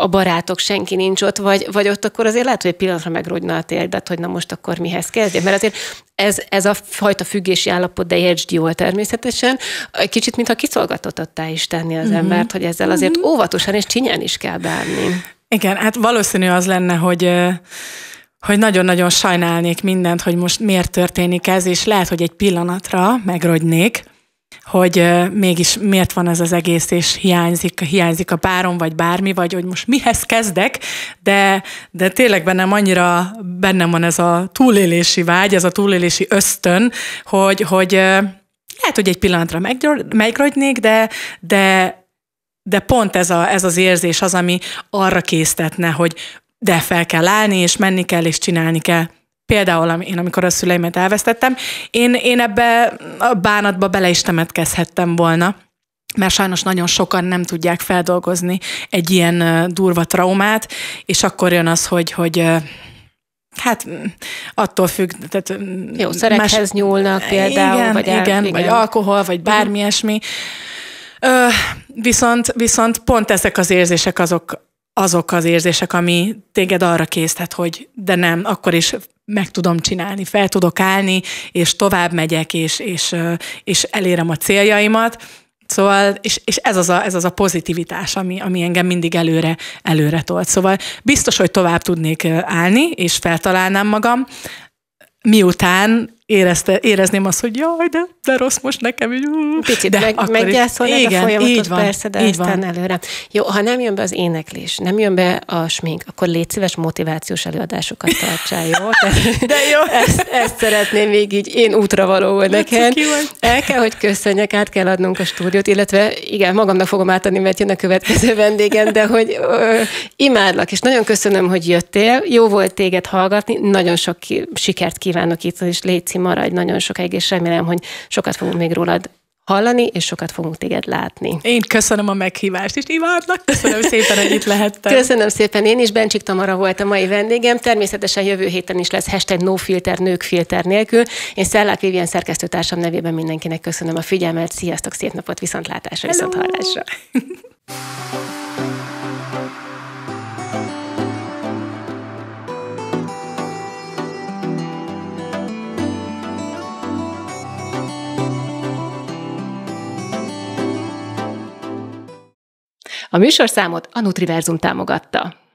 a barátok, senki nincs ott, vagy, vagy ott akkor azért lehet, hogy egy pillanatra megrogyna a térdet, hát, hogy na most akkor mihez kezdje, mert azért ez, ez a fajta függési állapot, de értsd jól természetesen, egy kicsit, mintha kiszolgatottattá is tenni az uh-huh. embert, hogy ezzel azért uh-huh. óvatosan és csinyán is kell bánni. Igen, hát valószínű az lenne, hogy hogy nagyon-nagyon sajnálnék mindent, hogy most miért történik ez, és lehet, hogy egy pillanatra megrogynék, hogy mégis miért van ez az egész, és hiányzik, hiányzik a párom, vagy bármi, vagy hogy most mihez kezdek, de, de tényleg bennem annyira bennem van ez a túlélési vágy, ez a túlélési ösztön, hogy, hogy lehet, hogy egy pillanatra megrogynék, de, de de pont ez, a, ez az érzés az, ami arra késztetne, hogy de fel kell állni, és menni kell, és csinálni kell. Például én, amikor a szüleimet elvesztettem, én, én ebbe a bánatba bele is temetkezhettem volna mert sajnos nagyon sokan nem tudják feldolgozni egy ilyen durva traumát, és akkor jön az, hogy, hogy Hát attól függ. Tehát Jó, szerekhez más... nyúlnak például, igen, vagy, el, igen, igen, vagy alkohol, vagy bármi mhm. ilyesmi. Uh-huh. Ö, viszont, viszont pont ezek az érzések azok, azok az érzések, ami téged arra késztet, hogy de nem, akkor is meg tudom csinálni, fel tudok állni, és tovább megyek, és, és, és elérem a céljaimat. Szóval, és, és ez, az a, ez az a pozitivitás, ami, ami engem mindig előre, előre tolt. Szóval biztos, hogy tovább tudnék állni, és feltalálnám magam, miután érezte, érezném azt, hogy jaj, de, de rossz most nekem. Így, Picit de meg, meggyászolnád a folyamatot, így van, persze, de így aztán van. előre. Jó, ha nem jön be az éneklés, nem jön be a smink, akkor légy szíves motivációs előadásokat tartsál, jó? de jó. Ezt, ezt szeretném még így, én útra való volt nekem. El kell, hogy köszönjek, át kell adnunk a stúdiót, illetve igen, magamnak fogom átadni, mert jön a következő vendégem, de hogy ö, imádlak, és nagyon köszönöm, hogy jöttél, jó volt téged hallgatni, nagyon sok ki, sikert kívánok itt, és légy Laci, maradj nagyon sokáig, és remélem, hogy sokat fogunk még rólad hallani, és sokat fogunk téged látni. Én köszönöm a meghívást, és imádlak. Köszönöm szépen, hogy itt lehettem. Köszönöm szépen, én is. Bencsik Tamara volt a mai vendégem. Természetesen jövő héten is lesz hashtag no filter, nők filter nélkül. Én Szellák Vivien szerkesztőtársam nevében mindenkinek köszönöm a figyelmet. Sziasztok, szép napot, viszontlátásra, Hello. hallásra. A műsorszámot a Nutriverzum támogatta.